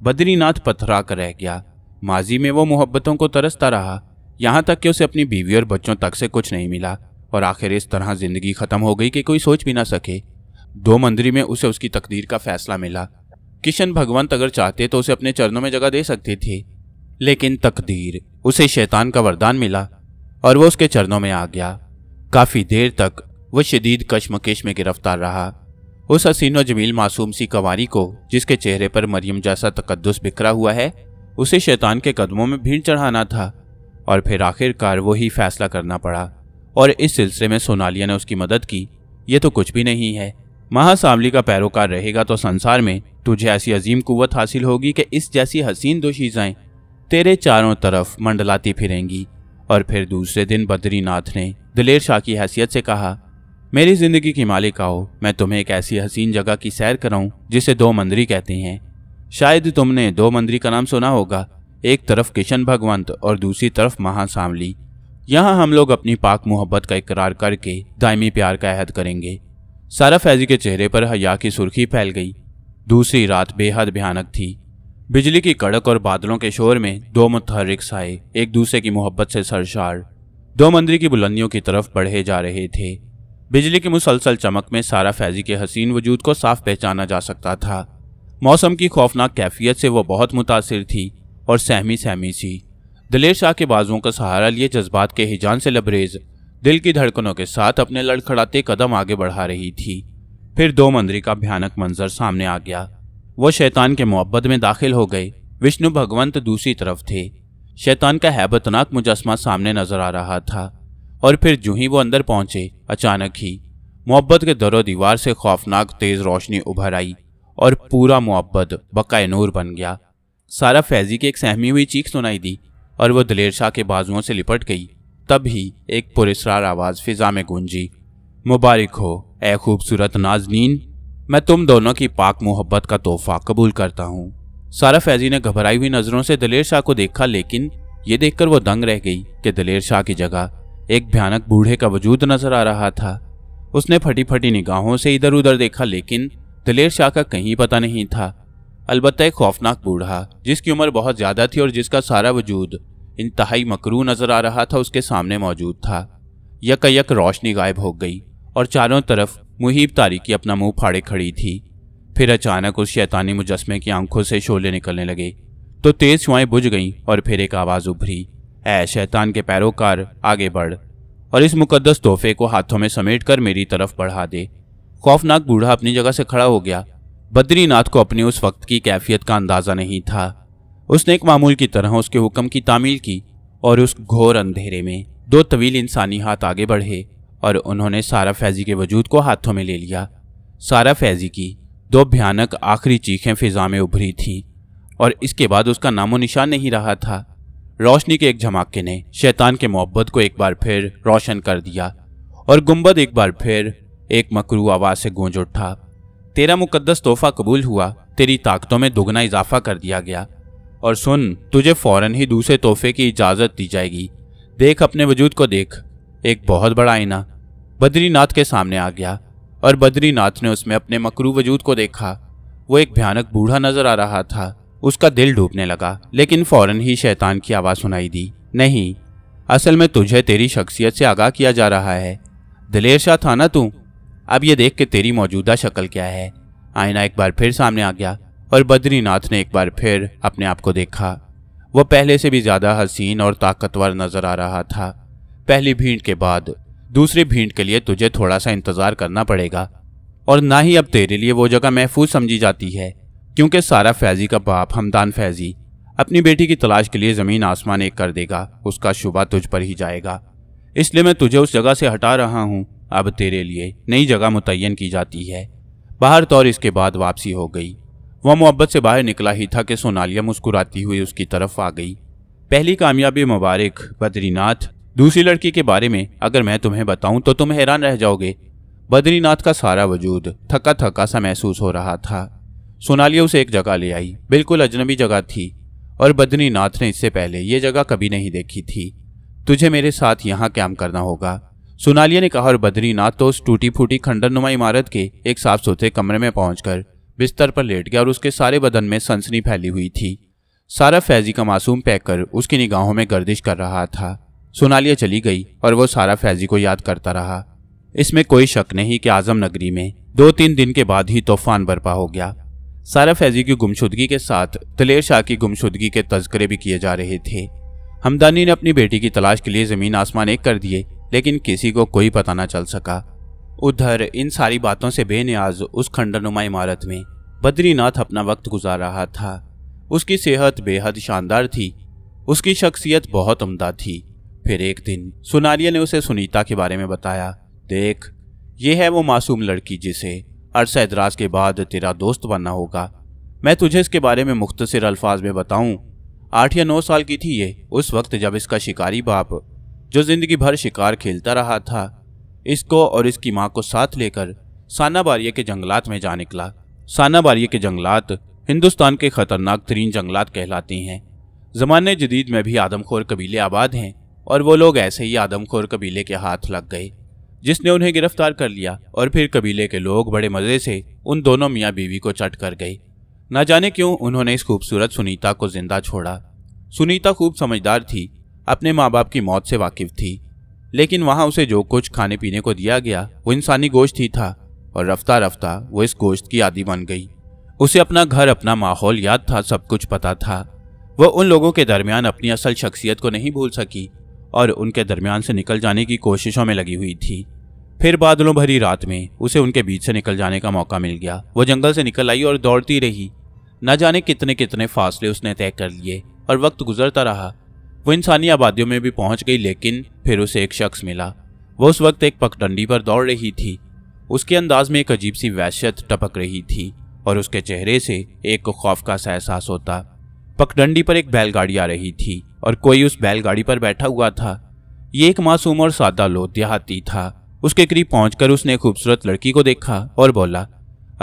बद्रीनाथ पथरा कर रह गया माजी में वो मोहब्बतों को तरसता रहा यहाँ तक कि उसे अपनी बीवी और बच्चों तक से कुछ नहीं मिला और आखिर इस तरह जिंदगी खत्म हो गई कि कोई सोच भी ना सके दो मंदिर में उसे उसकी तकदीर का फैसला मिला किशन भगवंत अगर चाहते तो उसे अपने चरणों में जगह दे सकते थे लेकिन तकदीर उसे शैतान का वरदान मिला और वो उसके चरणों में आ गया काफ़ी देर तक वह शदीद कशमकश में गिरफ्तार रहा उस हसीन जमील मासूम सी कंवारी को जिसके चेहरे पर मरियम जैसा तकदस बिखरा हुआ है उसे शैतान के कदमों में भीड़ चढ़ाना था और फिर आखिरकार वो ही फैसला करना पड़ा और इस सिलसिले में सोनालिया ने उसकी मदद की ये तो कुछ भी नहीं है महासामली का पैरोकार रहेगा तो संसार में तुझे ऐसी अजीम कुवत हासिल होगी कि इस जैसी हसीन दो चीज़ें तेरे चारों तरफ मंडलाती फिरेंगी और फिर दूसरे दिन बद्रीनाथ ने दिलेर शाह की हैसियत से कहा मेरी जिंदगी की मालिका हो मैं तुम्हें एक ऐसी हसीन जगह की सैर कराऊं जिसे दो मंदिरी कहते हैं शायद तुमने दो मंदिरी का नाम सुना होगा एक तरफ किशन भगवंत और दूसरी तरफ महासामली यहाँ हम लोग अपनी पाक मोहब्बत का इकरार करके दायमी प्यार का अहद करेंगे सारा फैजी के चेहरे पर हया की सुर्खी फैल गई दूसरी रात बेहद भयानक थी बिजली की कड़क और बादलों के शोर में दो मुतहरक साए एक दूसरे की मोहब्बत से सरशार दो मंदिर की बुलंदियों की तरफ बढ़े जा रहे थे बिजली की मुसलसल चमक में सारा फैजी के हसीन वजूद को साफ पहचाना जा सकता था मौसम की खौफनाक कैफियत से वह बहुत मुतासर थी और सहमी सहमी सी दलेर शाह के बाजुओं का सहारा लिए जज्बात के हिजान से लबरेज दिल की धड़कनों के साथ अपने लड़खड़ाते कदम आगे बढ़ा रही थी फिर दो मंदिर का भयानक मंजर सामने आ गया वो शैतान के मोहब्बत में दाखिल हो गए विष्णु भगवंत दूसरी तरफ थे शैतान का हैबतनाक मुजस्मा सामने नजर आ रहा था और फिर जूं ही वो अंदर पहुंचे अचानक ही मोहब्बत के दरो दीवार से खौफनाक तेज रोशनी उभर आई और पूरा मोहब्बत बकाए नूर बन गया सारा फैजी की एक सहमी हुई चीख सुनाई दी और वह दलेर शाह के बाजुओं से लिपट गई तब ही एक पुरस्ार आवाज़ फिजा में गूंजी मुबारक हो ए खूबसूरत नाजनीन मैं तुम दोनों की पाक मोहब्बत का तोहफा कबूल करता हूँ सारा फैजी ने घबराई हुई नज़रों से दलेर शाह को देखा लेकिन ये देखकर वो दंग रह गई कि दलेर शाह की जगह एक भयानक बूढ़े का वजूद नजर आ रहा था उसने फटी फटी निगाहों से इधर उधर देखा लेकिन दलेर शाह का कहीं पता नहीं था अलबत् एक खौफनाक बूढ़ा जिसकी उम्र बहुत ज़्यादा थी और जिसका सारा वजूद इंतहाई मकरू नजर आ रहा था उसके सामने मौजूद था यकयक रोशनी गायब हो गई और चारों तरफ मुहिब तारीकी अपना मुंह फाड़े खड़ी थी फिर अचानक उस शैतानी मुजस्मे की आंखों से शोले निकलने लगे तो तेज शुआएं बुझ गईं और फिर एक आवाज़ उभरी ए शैतान के पैरोकार आगे बढ़ और इस मुकद्दस तोहफे को हाथों में समेट कर मेरी तरफ बढ़ा दे खौफनाक बूढ़ा अपनी जगह से खड़ा हो गया बद्रीनाथ को अपने उस वक्त की कैफियत का अंदाज़ा नहीं था उसने एक मामूल की तरह उसके हुक्म की तामील की और उस घोर अंधेरे में दो तवील इंसानी हाथ आगे बढ़े और उन्होंने सारा फैजी के वजूद को हाथों में ले लिया सारा फैजी की दो भयानक आखिरी चीखें फिजा में उभरी थीं और इसके बाद उसका नामो निशान नहीं रहा था रोशनी के एक झमाके ने शैतान के मोहब्बत को एक बार फिर रोशन कर दिया और गुम्बद एक बार फिर एक मकरू आवाज से गूंज उठा तेरा मुकदस तोहफा कबूल हुआ तेरी ताकतों में दुगना इजाफा कर दिया गया और सुन तुझे फौरन ही दूसरे तोहफे की इजाज़त दी जाएगी देख अपने वजूद को देख एक बहुत बड़ा आईना बद्रीनाथ के सामने आ गया और बद्रीनाथ ने उसमें अपने मकरू वजूद को देखा वो एक भयानक बूढ़ा नजर आ रहा था उसका दिल डूबने लगा लेकिन फौरन ही शैतान की आवाज़ सुनाई दी नहीं असल में तुझे तेरी शख्सियत से आगाह किया जा रहा है दलेर शाह था ना तू अब ये देख के तेरी मौजूदा शक्ल क्या है आईना एक बार फिर सामने आ गया और बद्रीनाथ ने एक बार फिर अपने आप को देखा वह पहले से भी ज़्यादा हसीन और ताकतवर नज़र आ रहा था पहली भीड़ के बाद दूसरी भीड़ के लिए तुझे थोड़ा सा इंतज़ार करना पड़ेगा और ना ही अब तेरे लिए वो जगह महफूज समझी जाती है क्योंकि सारा फैजी का बाप हमदान फैजी अपनी बेटी की तलाश के लिए ज़मीन आसमान एक कर देगा उसका शुबा तुझ पर ही जाएगा इसलिए मैं तुझे उस जगह से हटा रहा हूँ अब तेरे लिए नई जगह मुतन की जाती है बाहर तौर इसके बाद वापसी हो गई वह मोहब्बत से बाहर निकला ही था कि सोनालिया मुस्कुराती हुई उसकी तरफ आ गई पहली कामयाबी मुबारक बद्रीनाथ दूसरी लड़की के बारे में अगर मैं तुम्हें बताऊं तो तुम हैरान रह जाओगे बद्रीनाथ का सारा वजूद थका थका सा महसूस हो रहा था सोनालिया उसे एक जगह ले आई बिल्कुल अजनबी जगह थी और बद्रीनाथ ने इससे पहले ये जगह कभी नहीं देखी थी तुझे मेरे साथ यहाँ क्या करना होगा सोनालिया ने कहा और बद्रीनाथ तो उस टूटी फूटी खंडनुमा इमारत के एक साफ सुथरे कमरे में पहुंचकर बिस्तर पर लेट गया और उसके सारे बदन में सनसनी फैली हुई थी सारा फैजी का मासूम पैक कर उसकी निगाहों में गर्दिश कर रहा था सोनालिया चली गई और वो सारा फैजी को याद करता रहा इसमें कोई शक नहीं कि आजम नगरी में दो तीन दिन के बाद ही तूफान बर्पा हो गया सारा फैजी की गुमशुदगी के साथ दलेर शाह की गुमशुदगी के तस्करे भी किए जा रहे थे हमदानी ने अपनी बेटी की तलाश के लिए ज़मीन आसमान एक कर दिए लेकिन किसी को कोई पता ना चल सका उधर इन सारी बातों से बेनियाज उस खंडनुमा इमारत में बद्रीनाथ अपना वक्त गुजार रहा था उसकी सेहत बेहद शानदार थी उसकी शख्सियत बहुत उमदा थी फिर एक दिन सुनारिया ने उसे सुनीता के बारे में बताया देख ये है वो मासूम लड़की जिसे अरसा इदराज के बाद तेरा दोस्त बनना होगा मैं तुझे इसके बारे में मुख्तसर अल्फाज में बताऊँ आठ या नौ साल की थी ये उस वक्त जब इसका शिकारी बाप जो जिंदगी भर शिकार खेलता रहा था इसको और इसकी माँ को साथ लेकर बारिया के जंगलात में जा निकला बारिया के जंगलात हिंदुस्तान के खतरनाक तरीन जंगलात कहलाते हैं ज़माने जदीद में भी आदमखोर कबीले आबाद हैं और वो लोग ऐसे ही आदमखोर कबीले के हाथ लग गए जिसने उन्हें गिरफ्तार कर लिया और फिर कबीले के लोग बड़े मजे से उन दोनों मियाँ बीवी को चट कर गए ना जाने क्यों उन्होंने इस खूबसूरत सुनीता को जिंदा छोड़ा सुनीता खूब समझदार थी अपने माँ बाप की मौत से वाकिफ थी लेकिन वहाँ उसे जो कुछ खाने पीने को दिया गया वो इंसानी गोश्त ही था और रफ्ता रफ्ता वो इस गोश्त की आदि बन गई उसे अपना घर अपना माहौल याद था सब कुछ पता था वह उन लोगों के दरमियान अपनी असल शख्सियत को नहीं भूल सकी और उनके दरमियान से निकल जाने की कोशिशों में लगी हुई थी फिर बादलों भरी रात में उसे उनके बीच से निकल जाने का मौका मिल गया वो जंगल से निकल आई और दौड़ती रही न जाने कितने कितने फासले उसने तय कर लिए और वक्त गुजरता रहा वो इंसानी आबादियों में भी पहुंच गई लेकिन फिर उसे एक शख्स मिला वो उस वक्त एक पगडंडी पर दौड़ रही थी उसके अंदाज में एक अजीब सी वैश्यत टपक रही थी और उसके चेहरे से एक को खौफ का सा एहसास होता पगडंडी पर एक बैलगाड़ी आ रही थी और कोई उस बैलगाड़ी पर बैठा हुआ था ये एक मासूम और सादा लोध देहाती था उसके करीब पहुंचकर उसने खूबसूरत लड़की को देखा और बोला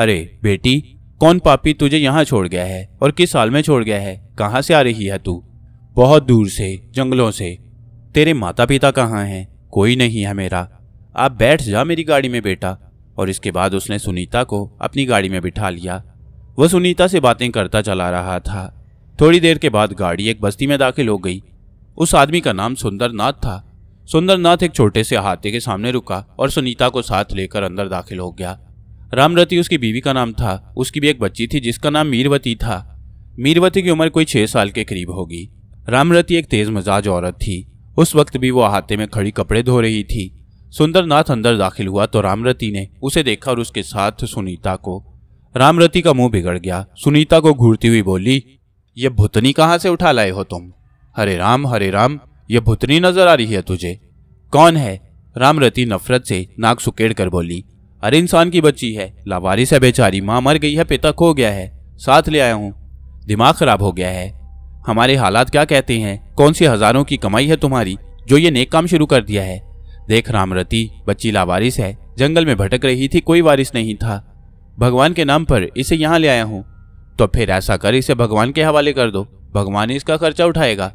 अरे बेटी कौन पापी तुझे यहाँ छोड़ गया है और किस साल में छोड़ गया है कहाँ से आ रही है तू बहुत दूर से जंगलों से तेरे माता पिता कहाँ हैं कोई नहीं है मेरा आप बैठ जा मेरी गाड़ी में बेटा और इसके बाद उसने सुनीता को अपनी गाड़ी में बिठा लिया वह सुनीता से बातें करता चला रहा था थोड़ी देर के बाद गाड़ी एक बस्ती में दाखिल हो गई उस आदमी का नाम सुंदरनाथ था सुंदरनाथ एक छोटे से अहाते के सामने रुका और सुनीता को साथ लेकर अंदर दाखिल हो गया रामरती उसकी बीवी का नाम था उसकी भी एक बच्ची थी जिसका नाम मीरवती था मीरवती की उम्र कोई छह साल के करीब होगी रामरती एक तेज मजाज औरत थी उस वक्त भी वो अहाते में खड़ी कपड़े धो रही थी सुंदरनाथ अंदर दाखिल हुआ तो रामरती ने उसे देखा और उसके साथ सुनीता को रामरती का मुंह बिगड़ गया सुनीता को घूरती हुई बोली ये भुतनी कहाँ से उठा लाए हो तुम हरे राम हरे राम ये भुतनी नजर आ रही है तुझे कौन है रामरती नफरत से नाक सुकेड़ कर बोली अरे इंसान की बच्ची है लावारिस है बेचारी माँ मर गई है पिता खो गया है साथ ले आया हूँ दिमाग खराब हो गया है हमारे हालात क्या कहते हैं कौन सी हजारों की कमाई है तुम्हारी जो ये नेक काम शुरू कर दिया है देख रामरती बच्ची लावारिस है जंगल में भटक रही थी कोई वारिस नहीं था भगवान के नाम पर इसे यहाँ ले आया हूँ तो फिर ऐसा कर इसे भगवान के हवाले कर दो भगवान इसका खर्चा उठाएगा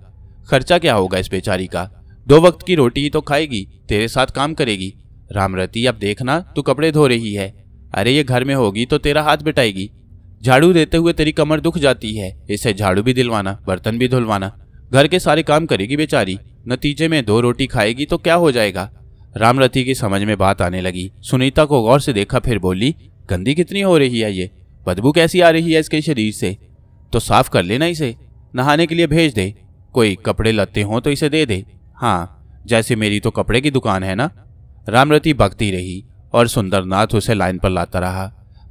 खर्चा क्या होगा इस बेचारी का दो वक्त की रोटी ही तो खाएगी तेरे साथ काम करेगी रामरती अब देखना तू कपड़े धो रही है अरे ये घर में होगी तो तेरा हाथ बिटाएगी झाड़ू देते हुए तेरी कमर दुख जाती है इसे झाड़ू भी दिलवाना बर्तन भी धुलवाना घर के सारे काम करेगी बेचारी नतीजे में दो रोटी खाएगी तो क्या हो जाएगा रामरथी की समझ में बात आने लगी सुनीता को गौर से देखा फिर बोली गंदी कितनी हो रही है ये बदबू कैसी आ रही है इसके शरीर से तो साफ कर लेना इसे नहाने के लिए भेज दे कोई कपड़े लते हों तो इसे दे दे हाँ जैसे मेरी तो कपड़े की दुकान है ना रामरति बगती रही और सुंदरनाथ उसे लाइन पर लाता रहा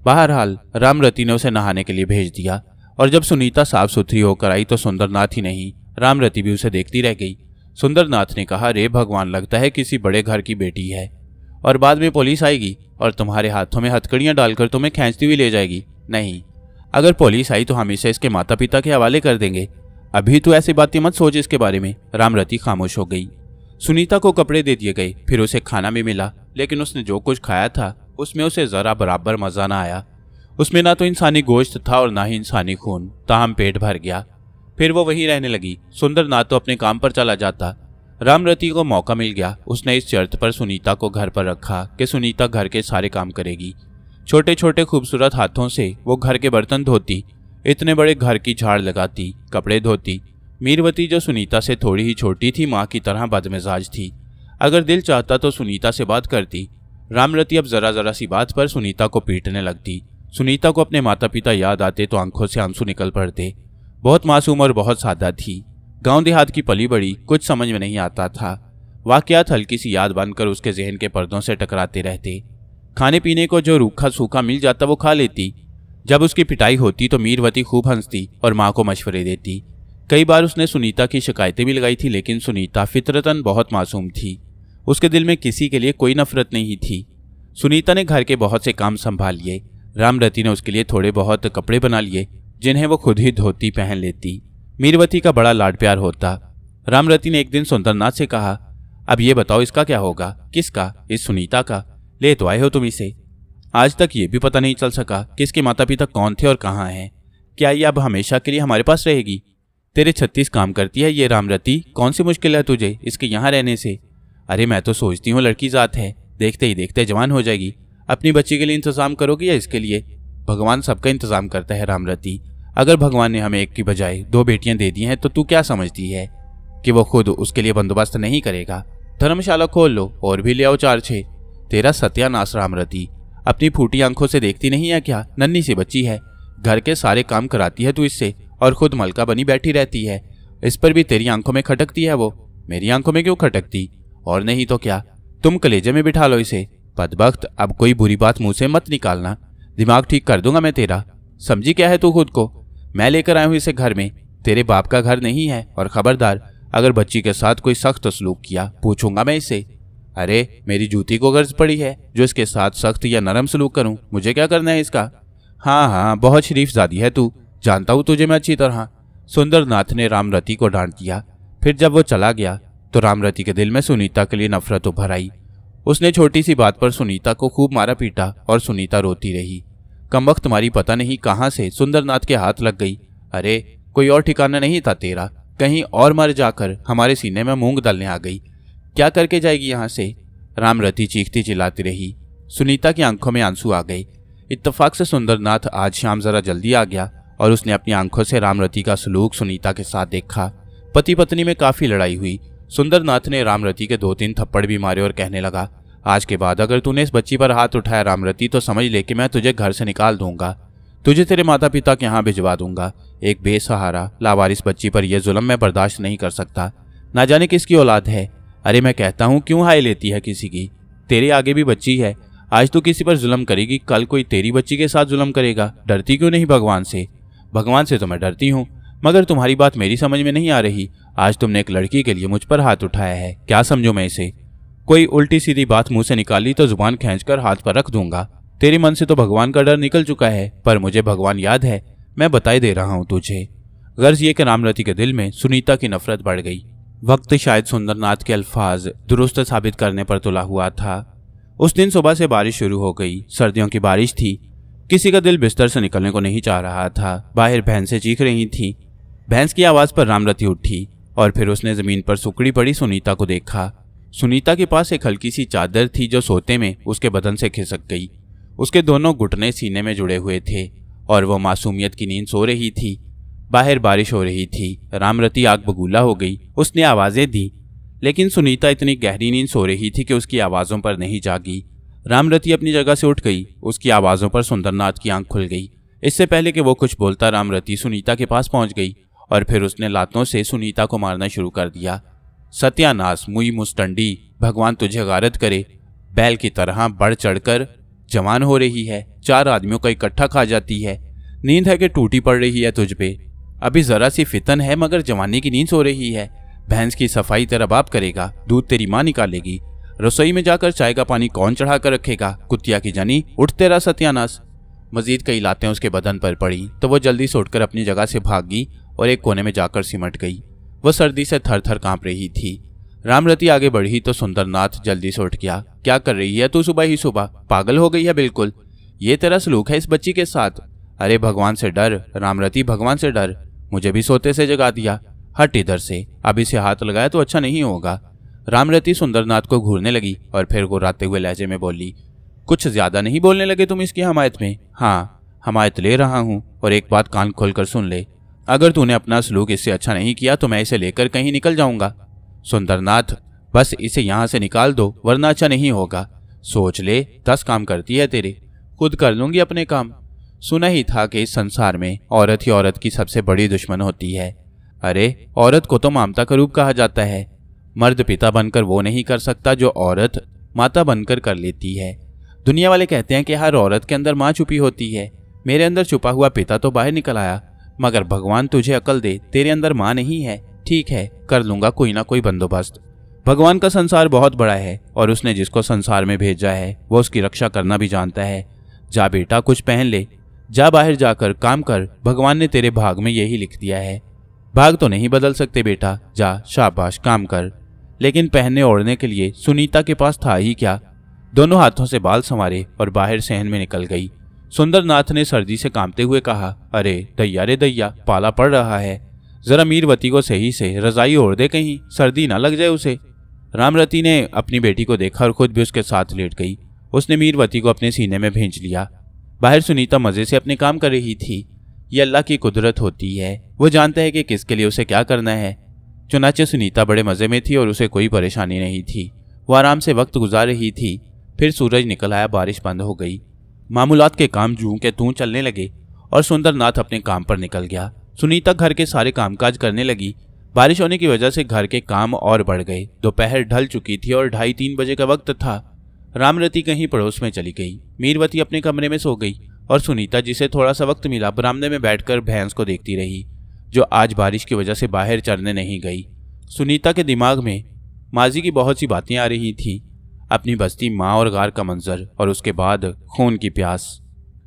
बहरहाल रामरति ने उसे नहाने के लिए भेज दिया और जब सुनीता साफ सुथरी होकर आई तो सुंदरनाथ ही नहीं रामरति भी उसे देखती रह गई सुंदरनाथ ने कहा रे भगवान लगता है किसी बड़े घर की बेटी है और बाद में पुलिस आएगी और तुम्हारे हाथों में हथकड़ियाँ डालकर तुम्हें खींचती हुई ले जाएगी नहीं अगर पुलिस आई तो हम इसे इसके माता पिता के हवाले कर देंगे अभी तो ऐसी बातें मत सोच इसके बारे में रामरती खामोश हो गई सुनीता को कपड़े दे दिए गए फिर उसे खाना भी मिला लेकिन उसने जो कुछ खाया था उसमें उसे ज़रा बराबर मज़ा ना आया उसमें ना तो इंसानी गोश्त था और ना ही इंसानी खून ताहम पेट भर गया फिर वो वहीं रहने लगी सुंदर ना तो अपने काम पर चला जाता रामरती को मौका मिल गया उसने इस शर्त पर सुनीता को घर पर रखा कि सुनीता घर के सारे काम करेगी छोटे छोटे खूबसूरत हाथों से वो घर के बर्तन धोती इतने बड़े घर की झाड़ लगाती कपड़े धोती मीरवती जो सुनीता से थोड़ी ही छोटी थी माँ की तरह बदमिजाज थी अगर दिल चाहता तो सुनीता से बात करती रामरति अब जरा जरा सी बात पर सुनीता को पीटने लगती सुनीता को अपने माता पिता याद आते तो आंखों से आंसू निकल पड़ते बहुत मासूम और बहुत सादा थी गांव देहात की पली बड़ी कुछ समझ में नहीं आता था वाकयात हल्की सी याद बनकर उसके जहन के पर्दों से टकराते रहते खाने पीने को जो रूखा सूखा मिल जाता वो खा लेती जब उसकी पिटाई होती तो मीरवती खूब हंसती और माँ को मशवरे देती कई बार उसने सुनीता की शिकायतें भी लगाई थी लेकिन सुनीता फितरतन बहुत मासूम थी उसके दिल में किसी के लिए कोई नफरत नहीं थी सुनीता ने घर के बहुत से काम संभाल लिए रामरती ने उसके लिए थोड़े बहुत कपड़े बना लिए जिन्हें वो खुद ही धोती पहन लेती मीरवती का बड़ा लाड प्यार होता रामरती ने एक दिन सुंदरनाथ से कहा अब ये बताओ इसका क्या होगा किसका इस सुनीता का ले तो आए हो तुम इसे आज तक ये भी पता नहीं चल सका कि इसके माता पिता कौन थे और कहाँ हैं क्या ये अब हमेशा के लिए हमारे पास रहेगी तेरे छत्तीस काम करती है ये रामरती कौन सी मुश्किल है तुझे इसके यहाँ रहने से अरे मैं तो सोचती हूँ लड़की जात है देखते ही देखते जवान हो जाएगी अपनी बच्ची के लिए इंतजाम करोगी या इसके लिए भगवान सबका इंतजाम करता है रामरती अगर भगवान ने हमें एक की बजाय दो बेटियां दे दी हैं तो तू क्या समझती है कि वो खुद उसके लिए बंदोबस्त नहीं करेगा धर्मशाला खोल लो और भी ले आओ चार छे तेरा सत्यानाश रामरती अपनी फूटी आंखों से देखती नहीं है क्या नन्नी सी बच्ची है घर के सारे काम कराती है तू इससे और खुद मलका बनी बैठी रहती है इस पर भी तेरी आंखों में खटकती है वो मेरी आंखों में क्यों खटकती और नहीं तो क्या तुम कलेजे में बिठा लो इसे बदबख्त अब कोई बुरी बात मुंह से मत निकालना दिमाग ठीक कर दूंगा मैं तेरा समझी क्या है तू खुद को मैं लेकर आया हूँ इसे घर में तेरे बाप का घर नहीं है और खबरदार अगर बच्ची के साथ कोई सख्त सलूक किया पूछूंगा मैं इसे अरे मेरी जूती को गर्ज पड़ी है जो इसके साथ सख्त या नरम सलूक करूं मुझे क्या करना है इसका हाँ हाँ बहुत शरीफ जादी है तू जानता हूँ तुझे मैं अच्छी तरह सुंदरनाथ ने रामरती को डांट दिया फिर जब वो चला गया तो रामरती के दिल में सुनीता के लिए नफरत उभर आई उसने छोटी सी बात पर सुनीता को खूब मारा पीटा और सुनीता रोती रही कम वक्त तुम्हारी पता नहीं कहाँ से सुंदरनाथ के हाथ लग गई अरे कोई और ठिकाना नहीं था तेरा कहीं और मर जाकर हमारे सीने में मूंग दलने आ गई क्या करके जाएगी यहाँ से राम रति चीखती चिल्लाती रही सुनीता की आंखों में आंसू आ गए इतफाक से सुंदरनाथ आज शाम जरा जल्दी आ गया और उसने अपनी आंखों से रामरति का सलूक सुनीता के साथ देखा पति पत्नी में काफी लड़ाई हुई सुंदरनाथ ने रामरति के दो तीन थप्पड़ भी मारे और कहने लगा आज के बाद अगर तूने इस बच्ची पर हाथ उठाया रामरति तो समझ ले कि मैं तुझे घर से निकाल दूंगा तुझे तेरे माता पिता के यहाँ भिजवा दूंगा एक बेसहारा लावारिस बच्ची पर यह जुल्म मैं बर्दाश्त नहीं कर सकता ना जाने किसकी औलाद है अरे मैं कहता हूँ क्यों हाय लेती है किसी की तेरे आगे भी बच्ची है आज तो किसी पर जुल्म करेगी कल कोई तेरी बच्ची के साथ जुल्म करेगा डरती क्यों नहीं भगवान से भगवान से तो मैं डरती हूँ मगर तुम्हारी बात मेरी समझ में नहीं आ रही आज तुमने एक लड़की के लिए मुझ पर हाथ उठाया है क्या समझो मैं इसे कोई उल्टी सीधी बात मुंह से निकाली तो जुबान खींचकर हाथ पर रख दूंगा तेरे मन से तो भगवान का डर निकल चुका है पर मुझे भगवान याद है मैं बताई दे रहा हूँ तुझे गर्ज ये कि रामरती के दिल में सुनीता की नफरत बढ़ गई वक्त शायद सुंदरनाथ के अल्फाज दुरुस्त साबित करने पर तुला हुआ था उस दिन सुबह से बारिश शुरू हो गई सर्दियों की बारिश थी किसी का दिल बिस्तर से निकलने को नहीं चाह रहा था बाहर भैंस से चीख रही थी भैंस की आवाज पर रामरथी उठी और फिर उसने जमीन पर सुकड़ी पड़ी सुनीता को देखा सुनीता के पास एक हल्की सी चादर थी जो सोते में उसके बदन से खिसक गई उसके दोनों घुटने सीने में जुड़े हुए थे और वह मासूमियत की नींद सो रही थी बाहर बारिश हो रही थी रामरती आग बगूला हो गई उसने आवाज़ें दी लेकिन सुनीता इतनी गहरी नींद सो रही थी कि उसकी आवाज़ों पर नहीं जागी रामरती अपनी जगह से उठ गई उसकी आवाज़ों पर सुंदरनाथ की आंख खुल गई इससे पहले कि वो कुछ बोलता रामरती सुनीता के पास पहुंच गई और फिर उसने लातों से सुनीता को मारना शुरू कर दिया सत्यानाश मुई मुस्टंडी भगवान तुझे गारत करे बैल की तरह बढ़ चढ़कर जवान हो रही है चार आदमियों का इकट्ठा खा जाती है नींद है कि टूटी पड़ रही है तुझ पे अभी जरा सी फितन है मगर जवानी की नींद सो रही है भैंस की सफाई तेरा बाप करेगा दूध तेरी माँ निकालेगी रसोई में जाकर चाय का पानी कौन चढ़ा कर रखेगा कुतिया की जनी उठ तेरा सत्यानाश मजीद कई लातें उसके बदन पर पड़ी तो वह जल्दी से उठकर अपनी जगह से भाग गई और एक कोने में जाकर सिमट गई वह सर्दी से थर थर कांप रही थी रामरती आगे बढ़ी तो सुंदरनाथ जल्दी से उठ गया क्या कर रही है तू सुबह ही सुबह पागल हो गई है बिल्कुल ये तेरा सलूक है इस बच्ची के साथ अरे भगवान से डर रामरती भगवान से डर मुझे भी सोते से जगा दिया हट इधर से अब इसे हाथ लगाया तो अच्छा नहीं होगा रामरती सुंदरनाथ को घूरने लगी और फिर घुराते हुए लहजे में बोली कुछ ज्यादा नहीं बोलने लगे तुम इसकी हमायत में हाँ हमायत ले रहा हूँ और एक बात कान खोल कर सुन ले अगर तूने अपना सलूक इससे अच्छा नहीं किया तो मैं इसे लेकर कहीं निकल जाऊंगा सुंदरनाथ बस इसे यहाँ से निकाल दो वरना अच्छा नहीं होगा सोच ले दस काम करती है तेरे खुद कर लूंगी अपने काम सुना ही था कि इस संसार में औरत ही औरत की सबसे बड़ी दुश्मन होती है अरे औरत को तो मामता का रूप कहा जाता है मर्द पिता बनकर वो नहीं कर सकता जो औरत माता बनकर कर लेती है दुनिया वाले कहते हैं कि हर औरत के अंदर माँ छुपी होती है मेरे अंदर छुपा हुआ पिता तो बाहर निकल आया मगर भगवान तुझे अकल दे तेरे अंदर माँ नहीं है ठीक है कर लूंगा कोई ना कोई बंदोबस्त भगवान का संसार बहुत बड़ा है और उसने जिसको संसार में भेजा है वो उसकी रक्षा करना भी जानता है जा बेटा कुछ पहन ले जा बाहर जाकर काम कर भगवान ने तेरे भाग में यही लिख दिया है भाग तो नहीं बदल सकते बेटा जा शाबाश काम कर लेकिन पहनने ओढ़ने के लिए सुनीता के पास था ही क्या दोनों हाथों से बाल संवारे और बाहर सहन में निकल गई सुंदरनाथ ने सर्दी से कांपते हुए कहा अरे दैया रे दैया पाला पड़ रहा है जरा मीरवती को सही से रजाई ओढ़ दे कहीं सर्दी ना लग जाए उसे रामरती ने अपनी बेटी को देखा और खुद भी उसके साथ लेट गई उसने मीरवती को अपने सीने में भेज लिया बाहर सुनीता मज़े से अपने काम कर रही थी ये अल्लाह की कुदरत होती है वो जानता है कि किसके लिए उसे क्या करना है चुनाचे सुनीता बड़े मज़े में थी और उसे कोई परेशानी नहीं थी वो आराम से वक्त गुजार रही थी फिर सूरज निकल आया बारिश बंद हो गई मामूलात के काम जूं के तू चलने लगे और सुंदरनाथ अपने काम पर निकल गया सुनीता घर के सारे कामकाज करने लगी बारिश होने की वजह से घर के काम और बढ़ गए दोपहर ढल चुकी थी और ढाई तीन बजे का वक्त था रामरति कहीं पड़ोस में चली गई मीरवती अपने कमरे में सो गई और सुनीता जिसे थोड़ा सा वक्त मिला बरामदे में बैठकर भैंस को देखती रही जो आज बारिश की वजह से बाहर चढ़ने नहीं गई सुनीता के दिमाग में माजी की बहुत सी बातें आ रही थीं अपनी बस्ती माँ और गार का मंजर और उसके बाद खून की प्यास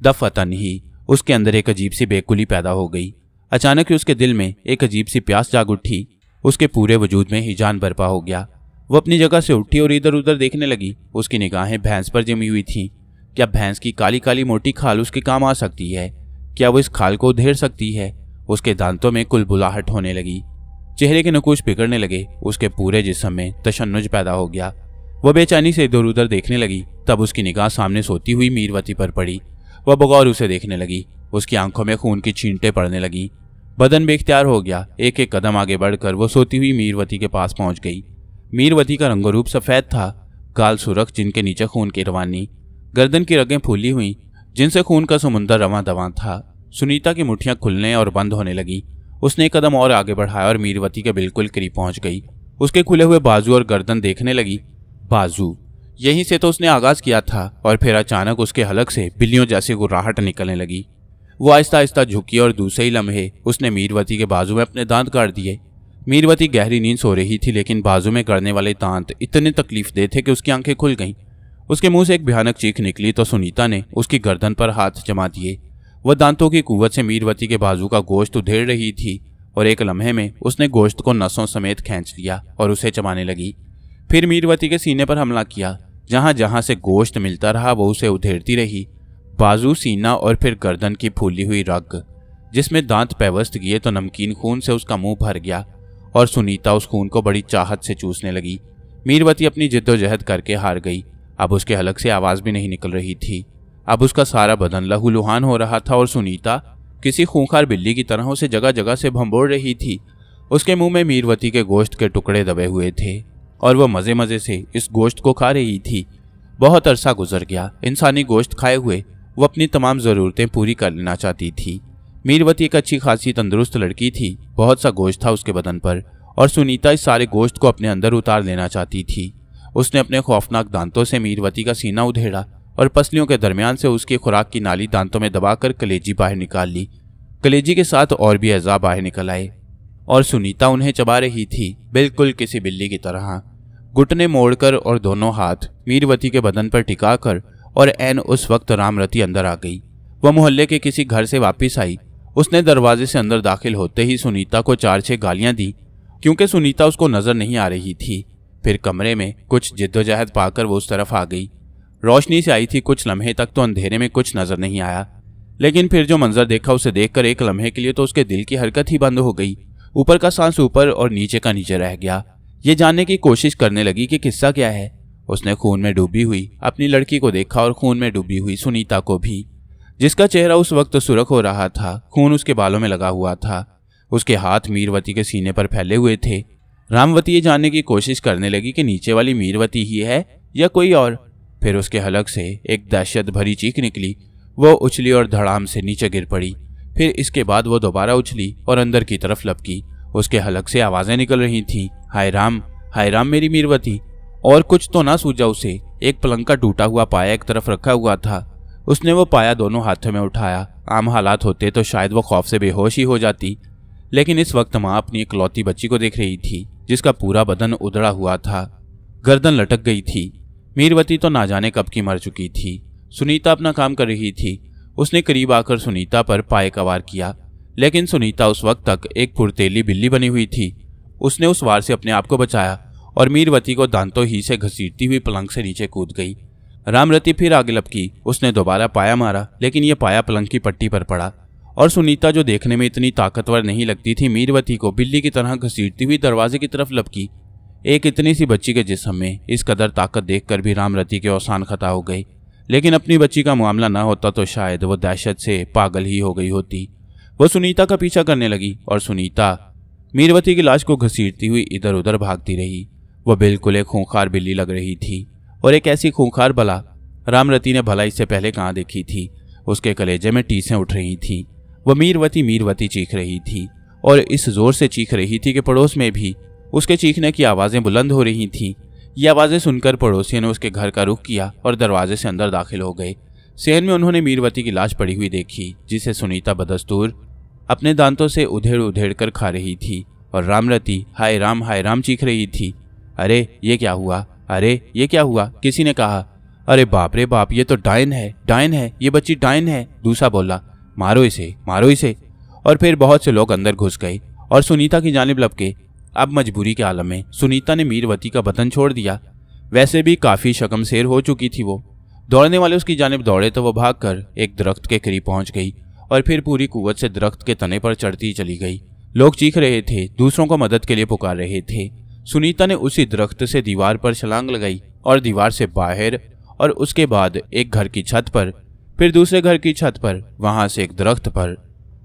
दफतन ही उसके अंदर एक अजीब सी बेकुली पैदा हो गई अचानक ही उसके दिल में एक अजीब सी प्यास जाग उठी उसके पूरे वजूद में ही जान बर्पा हो गया वो अपनी जगह से उठी और इधर उधर देखने लगी उसकी निगाहें भैंस पर जमी हुई थी क्या भैंस की काली काली मोटी खाल उसके काम आ सकती है क्या वो इस खाल को उधेर सकती है उसके दांतों में कुलबुलाहट होने लगी चेहरे के नकूश बिगड़ने लगे उसके पूरे जिसम में तशनुज पैदा हो गया वह बेचैनी से इधर उधर देखने लगी तब उसकी निगाह सामने सोती हुई मीरवती पर पड़ी वह बगौर उसे देखने लगी उसकी आंखों में खून की छींटे पड़ने लगी बदन बेख्तियार हो गया एक एक कदम आगे बढ़कर वह सोती हुई मीरवती के पास पहुंच गई मीरवती का रंगरूप सफ़ेद था गाल सुरख जिनके नीचे खून की रवानी गर्दन की रगें फूली हुई जिनसे खून का समुंदर रवा दवा था सुनीता की मुठियाँ खुलने और बंद होने लगी उसने एक कदम और आगे बढ़ाया और मीरवती के बिल्कुल करीब पहुंच गई उसके खुले हुए बाजू और गर्दन देखने लगी बाजू यहीं से तो उसने आगाज़ किया था और फिर अचानक उसके हलक से बिल्लियों जैसी गुर्राहट निकलने लगी वो आहिस्ता आहिस्ता झुकी और दूसरे ही लम्हे उसने मीरवती के बाजू में अपने दांत काट दिए मीरवती गहरी नींद सो रही थी लेकिन बाजू में गड़ने वाले दांत इतने तकलीफ दे थे कि उसकी आंखें खुल गईं उसके मुंह से एक भयानक चीख निकली तो सुनीता ने उसकी गर्दन पर हाथ जमा दिए वह दांतों की कुवत से मीरवती के बाजू का गोश्त उधेड़ रही थी और एक लम्हे में उसने गोश्त को नसों समेत खींच लिया और उसे चमाने लगी फिर मीरवती के सीने पर हमला किया जहाँ जहाँ से गोश्त मिलता रहा वो उसे उधेड़ती रही बाजू सीना और फिर गर्दन की फूली हुई रग जिसमें दांत पैवस्त किए तो नमकीन खून से उसका मुंह भर गया और सुनीता उस खून को बड़ी चाहत से चूसने लगी मीरवती अपनी जिद्दोजहद करके हार गई अब उसके हलक से आवाज़ भी नहीं निकल रही थी अब उसका सारा बदन लहूलुहान हो रहा था और सुनीता किसी खूंखार बिल्ली की तरह उसे जगह जगह से भंबोड़ रही थी उसके मुंह में मीरवती के गोश्त के टुकड़े दबे हुए थे और वह मज़े मज़े से इस गोश्त को खा रही थी बहुत अरसा गुजर गया इंसानी गोश्त खाए हुए वह अपनी तमाम ज़रूरतें पूरी कर लेना चाहती थी मीरवती एक अच्छी खासी तंदुरुस्त लड़की थी बहुत सा गोश्त था उसके बदन पर और सुनीता इस सारे गोश्त को अपने अंदर उतार लेना चाहती थी उसने अपने खौफनाक दांतों से मीरवती का सीना उधेड़ा और पसलियों के दरमियान से उसकी खुराक की नाली दांतों में दबाकर कलेजी बाहर निकाल ली कलेजी के साथ और भी अज़ा बाहर निकल आए और सुनीता उन्हें चबा रही थी बिल्कुल किसी बिल्ली की तरह घुटने मोड़कर और दोनों हाथ मीरवती के बदन पर टिकाकर और एन उस वक्त रामरती अंदर आ गई वह मोहल्ले के किसी घर से वापस आई उसने दरवाजे से अंदर दाखिल होते ही सुनीता को चार छह गालियां दी क्योंकि सुनीता उसको नजर नहीं आ रही थी फिर कमरे में कुछ जिद्दोजहद पाकर वो उस तरफ आ गई रोशनी से आई थी कुछ लम्हे तक तो अंधेरे में कुछ नजर नहीं आया लेकिन फिर जो मंजर देखा उसे देखकर एक लम्हे के लिए तो उसके दिल की हरकत ही बंद हो गई ऊपर का सांस ऊपर और नीचे का नीचे रह गया ये जानने की कोशिश करने लगी कि किस्सा क्या है उसने खून में डूबी हुई अपनी लड़की को देखा और खून में डूबी हुई सुनीता को भी जिसका चेहरा उस वक्त सुरख हो रहा था खून उसके बालों में लगा हुआ था उसके हाथ मीरवती के सीने पर फैले हुए थे रामवती ये जानने की कोशिश करने लगी कि नीचे वाली मीरवती ही है या कोई और फिर उसके हलक से एक दहशत भरी चीख निकली वो उछली और धड़ाम से नीचे गिर पड़ी फिर इसके बाद वो दोबारा उछली और अंदर की तरफ लपकी उसके हलक से आवाज़ें निकल रही थी हाय राम हाय राम मेरी मीरवती और कुछ तो ना सूझा उसे एक पलंग का टूटा हुआ पाया एक तरफ रखा हुआ था उसने वो पाया दोनों हाथों में उठाया आम हालात होते तो शायद वो खौफ से बेहोश ही हो जाती लेकिन इस वक्त माँ अपनी इकलौती बच्ची को देख रही थी जिसका पूरा बदन उधड़ा हुआ था गर्दन लटक गई थी मीरवती तो ना जाने कब की मर चुकी थी सुनीता अपना काम कर रही थी उसने करीब आकर सुनीता पर पाए कवार किया लेकिन सुनीता उस वक्त तक एक फुर्तीली बिल्ली बनी हुई थी उसने उस वार से अपने आप को बचाया और मीरवती को दांतों ही से घसीटती हुई पलंग से नीचे कूद गई रामरति फिर आग लपकी उसने दोबारा पाया मारा लेकिन यह पाया पलंग की पट्टी पर पड़ा और सुनीता जो देखने में इतनी ताकतवर नहीं लगती थी मीरवती को बिल्ली की तरह घसीटती हुई दरवाजे की तरफ लपकी एक इतनी सी बच्ची के जिसम में इस कदर ताकत देखकर भी रामरति के औसान खता हो गई लेकिन अपनी बच्ची का मामला ना होता तो शायद वह दहशत से पागल ही हो गई होती वह सुनीता का पीछा करने लगी और सुनीता मीरवती की लाश को घसीटती हुई इधर उधर भागती रही वह बिल्कुल एक खूंखार बिल्ली लग रही थी और एक ऐसी खूंखार भला रामरती ने भलाई से पहले कहाँ देखी थी उसके कलेजे में टीसें उठ रही थीं वह मीरवती मीरवती चीख रही थी और इस जोर से चीख रही थी कि पड़ोस में भी उसके चीखने की आवाज़ें बुलंद हो रही थीं ये आवाज़ें सुनकर पड़ोसियों ने उसके घर का रुख किया और दरवाजे से अंदर दाखिल हो गए सेहन में उन्होंने मीरवती की लाश पड़ी हुई देखी जिसे सुनीता बदस्तूर अपने दांतों से उधेड़ उधेड़ कर खा रही थी और रामरती हाय राम हाय राम चीख रही थी अरे ये क्या हुआ अरे ये क्या हुआ किसी ने कहा अरे बाप रे बाप ये तो डायन है डायन है ये बच्ची डायन है दूसरा बोला मारो इसे मारो इसे और फिर बहुत से लोग अंदर घुस गए और सुनीता की जानब लपके अब मजबूरी के आलम में सुनीता ने मीरवती का बतन छोड़ दिया वैसे भी काफ़ी शेर हो चुकी थी वो दौड़ने वाले उसकी जानब दौड़े तो वह भाग एक दरख्त के करीब पहुंच गई और फिर पूरी कुवत से दरख्त के तने पर चढ़ती चली गई लोग चीख रहे थे दूसरों को मदद के लिए पुकार रहे थे सुनीता ने उसी दरख्त से दीवार पर छलांग लगाई और दीवार से बाहर और उसके बाद एक घर की छत पर फिर दूसरे घर की छत पर वहां से एक दरख्त पर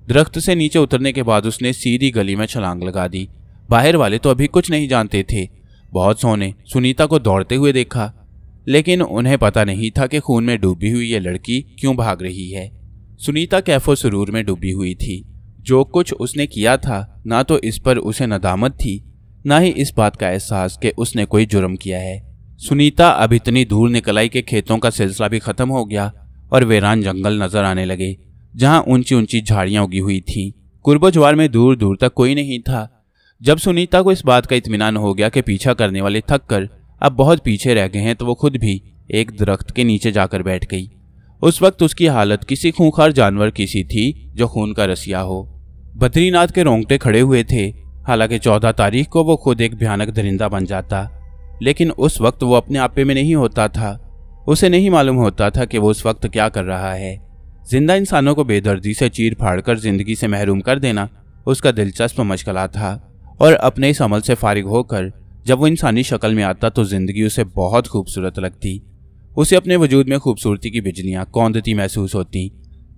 दरख्त से नीचे उतरने के बाद उसने सीधी गली में छलांग लगा दी बाहर वाले तो अभी कुछ नहीं जानते थे बहुत सोने सुनीता को दौड़ते हुए देखा लेकिन उन्हें पता नहीं था कि खून में डूबी हुई ये लड़की क्यों भाग रही है सुनीता कैफो सुरूर में डूबी हुई थी जो कुछ उसने किया था ना तो इस पर उसे नदामत थी ना ही इस बात का एहसास कि उसने कोई जुर्म किया है सुनीता अब इतनी दूर निकल आई कि खेतों का सिलसिला भी खत्म हो गया और वेरान जंगल नजर आने लगे जहां ऊंची ऊंची झाड़ियां उगी हुई थी कुर्बोजवार में दूर दूर तक कोई नहीं था जब सुनीता को इस बात का इतमान हो गया कि पीछा करने वाले थक कर अब बहुत पीछे रह गए हैं तो वो खुद भी एक दरख्त के नीचे जाकर बैठ गई उस वक्त उसकी हालत किसी खूंखार जानवर की सी थी जो खून का रसिया हो बद्रीनाथ के रोंगटे खड़े हुए थे हालांकि चौदह तारीख को वो खुद एक भयानक दरिंदा बन जाता लेकिन उस वक्त वो अपने आपे में नहीं होता था उसे नहीं मालूम होता था कि वो उस वक्त क्या कर रहा है जिंदा इंसानों को बेदर्दी से चीर फाड़ कर जिंदगी से महरूम कर देना उसका दिलचस्प मशगला था और अपने इस अमल से फारिग होकर जब वो इंसानी शक्ल में आता तो जिंदगी उसे बहुत खूबसूरत लगती उसे अपने वजूद में खूबसूरती की बिजलियाँ कौंदती महसूस होती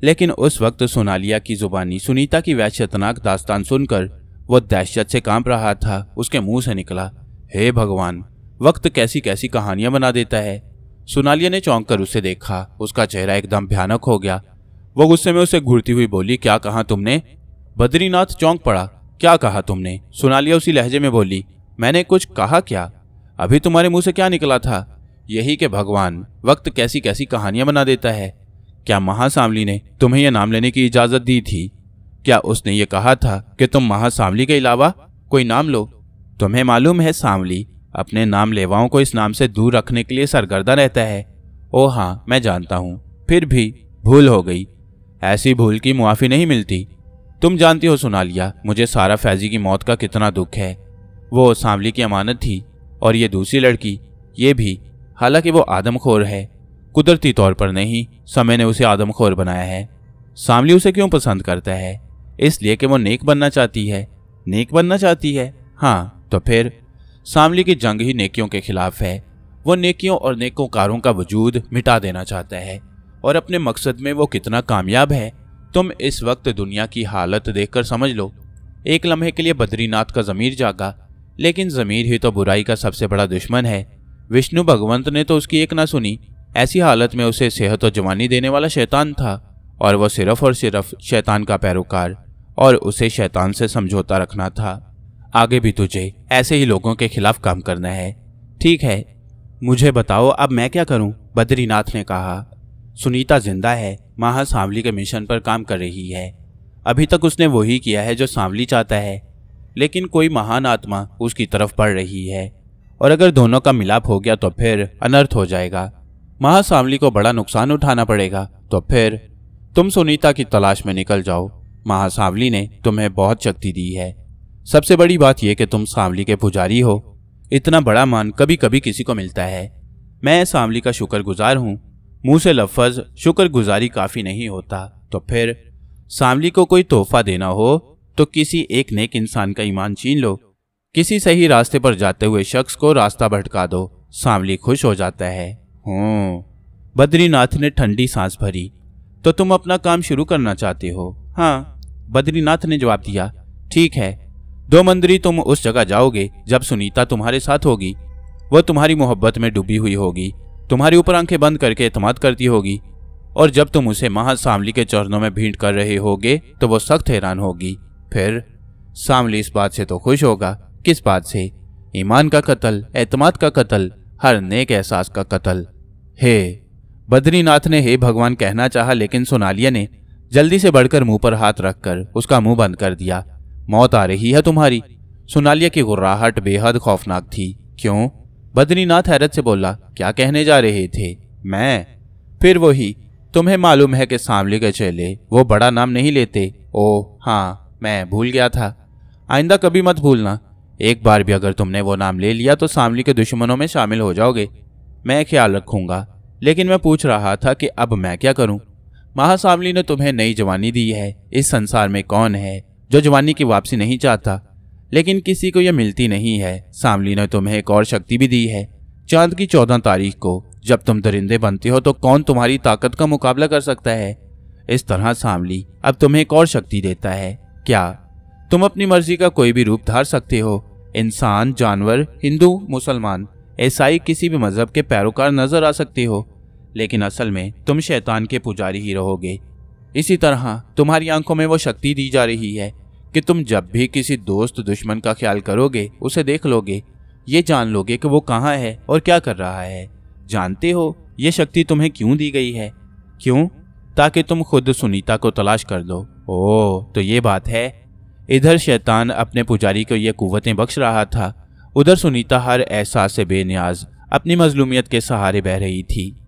लेकिन उस वक्त सोनालिया की जुबानी सुनीता की वैश्यतनाक दास्तान सुनकर वह दहशत से कांप रहा था उसके मुंह से निकला हे भगवान वक्त कैसी कैसी कहानियां बना देता है सोनालिया ने चौंक कर उसे देखा उसका चेहरा एकदम भयानक हो गया वो गुस्से में उसे घूरती हुई बोली क्या कहा तुमने बद्रीनाथ चौंक पड़ा क्या कहा तुमने सोनालिया उसी लहजे में बोली मैंने कुछ कहा क्या अभी तुम्हारे मुंह से क्या निकला था यही के भगवान वक्त कैसी कैसी कहानियां बना देता है क्या महासामली ने तुम्हें यह नाम लेने की इजाजत दी थी क्या उसने ये कहा था कि तुम महासामली के अलावा कोई नाम लो तुम्हें मालूम है सांवली अपने नाम लेवाओं को इस नाम से दूर रखने के लिए सरगर्दा रहता है ओ हाँ मैं जानता हूँ फिर भी भूल हो गई ऐसी भूल की मुआफ़ी नहीं मिलती तुम जानती हो सोनालिया मुझे सारा फैजी की मौत का कितना दुख है वो सांवली की अमानत थी और ये दूसरी लड़की ये भी हालांकि वो आदमखोर है कुदरती तौर पर नहीं समय ने उसे आदमखोर बनाया है सांवली उसे क्यों पसंद करता है इसलिए कि वो नेक बनना चाहती है नेक बनना चाहती है हाँ तो फिर सामली की जंग ही नेकियों के खिलाफ है वो नेकियों और कारों का वजूद मिटा देना चाहता है और अपने मकसद में वो कितना कामयाब है तुम इस वक्त दुनिया की हालत देखकर समझ लो एक लम्हे के लिए बद्रीनाथ का ज़मीर जागा लेकिन ज़मीर ही तो बुराई का सबसे बड़ा दुश्मन है विष्णु भगवंत ने तो उसकी एक ना सुनी ऐसी हालत में उसे सेहत और जवानी देने वाला शैतान था और वह सिर्फ और सिर्फ शैतान का पैरोकार और उसे शैतान से समझौता रखना था आगे भी तुझे ऐसे ही लोगों के खिलाफ काम करना है ठीक है मुझे बताओ अब मैं क्या करूं? बद्रीनाथ ने कहा सुनीता जिंदा है माहा सांवली के मिशन पर काम कर रही है अभी तक उसने वही किया है जो सांवली चाहता है लेकिन कोई महान आत्मा उसकी तरफ बढ़ रही है और अगर दोनों का मिलाप हो गया तो फिर अनर्थ हो जाएगा महासामली को बड़ा नुकसान उठाना पड़ेगा तो फिर तुम सुनीता की तलाश में निकल जाओ महासावली ने तुम्हें बहुत शक्ति दी है सबसे बड़ी बात यह कि तुम सांवली के पुजारी हो इतना बड़ा मान कभी कभी किसी को मिलता है मैं सांवली का शुक्रगुजार हूँ मुंह से लफज शुक्रगुजारी काफ़ी नहीं होता तो फिर सांवली को कोई तोहफा देना हो तो किसी एक नेक इंसान का ईमान छीन लो किसी सही रास्ते पर जाते हुए शख्स को रास्ता भटका दो सांवली खुश हो जाता है हूँ बद्रीनाथ ने ठंडी सांस भरी तो तुम अपना काम शुरू करना चाहते हो हाँ बद्रीनाथ ने जवाब दिया ठीक है दो मंदिरी तुम उस जगह जाओगे जब सुनीता तुम्हारे साथ होगी वह तुम्हारी मोहब्बत में डूबी हुई होगी तुम्हारी ऊपर आंखें बंद करके एतमाद करती होगी और जब तुम उसे महासामली के चरणों में भीड़ कर रहे होगे तो वो सख्त हैरान होगी फिर सामली इस बात से तो खुश होगा किस बात से ईमान का कत्ल एतमाद का कत्ल हर नेक एहसास का कत्ल हे बद्रीनाथ ने हे भगवान कहना चाहा लेकिन सोनालिया ने जल्दी से बढ़कर मुंह पर हाथ रखकर उसका मुंह बंद कर दिया मौत आ रही है तुम्हारी सोनालिया की गुर्राहट बेहद खौफनाक थी क्यों बद्रीनाथ हैरत से बोला क्या कहने जा रहे थे मैं फिर वही तुम्हें मालूम है कि सांवले के चेले वो बड़ा नाम नहीं लेते ओ हाँ मैं भूल गया था आइंदा कभी मत भूलना एक बार भी अगर तुमने वो नाम ले लिया तो सामली के दुश्मनों में शामिल हो जाओगे मैं ख्याल रखूंगा लेकिन मैं पूछ रहा था कि अब मैं क्या करूं महासावली ने तुम्हें नई जवानी दी है इस संसार में कौन है जो जवानी की वापसी नहीं चाहता लेकिन किसी को यह मिलती नहीं है सामली ने तुम्हें एक और शक्ति भी दी है चांद की चौदह तारीख को जब तुम दरिंदे बनते हो तो कौन तुम्हारी ताकत का मुकाबला कर सकता है इस तरह सामली अब तुम्हें एक और शक्ति देता है क्या तुम अपनी मर्जी का कोई भी रूप धार सकते हो इंसान जानवर हिंदू मुसलमान ईसाई किसी भी मजहब के पैरोकार नजर आ सकते हो लेकिन असल में तुम शैतान के पुजारी ही रहोगे इसी तरह तुम्हारी आंखों में वो शक्ति दी जा रही है कि तुम जब भी किसी दोस्त दुश्मन का ख्याल करोगे उसे देख लोगे ये जान लोगे कि वो कहाँ है और क्या कर रहा है जानते हो ये शक्ति तुम्हें क्यों दी गई है क्यों ताकि तुम खुद सुनीता को तलाश कर दो ओ तो ये बात है इधर शैतान अपने पुजारी को ये कुवतें बख्श रहा था उधर सुनीता हर एहसास से बेनियाज अपनी मजलूमियत के सहारे बह रही थी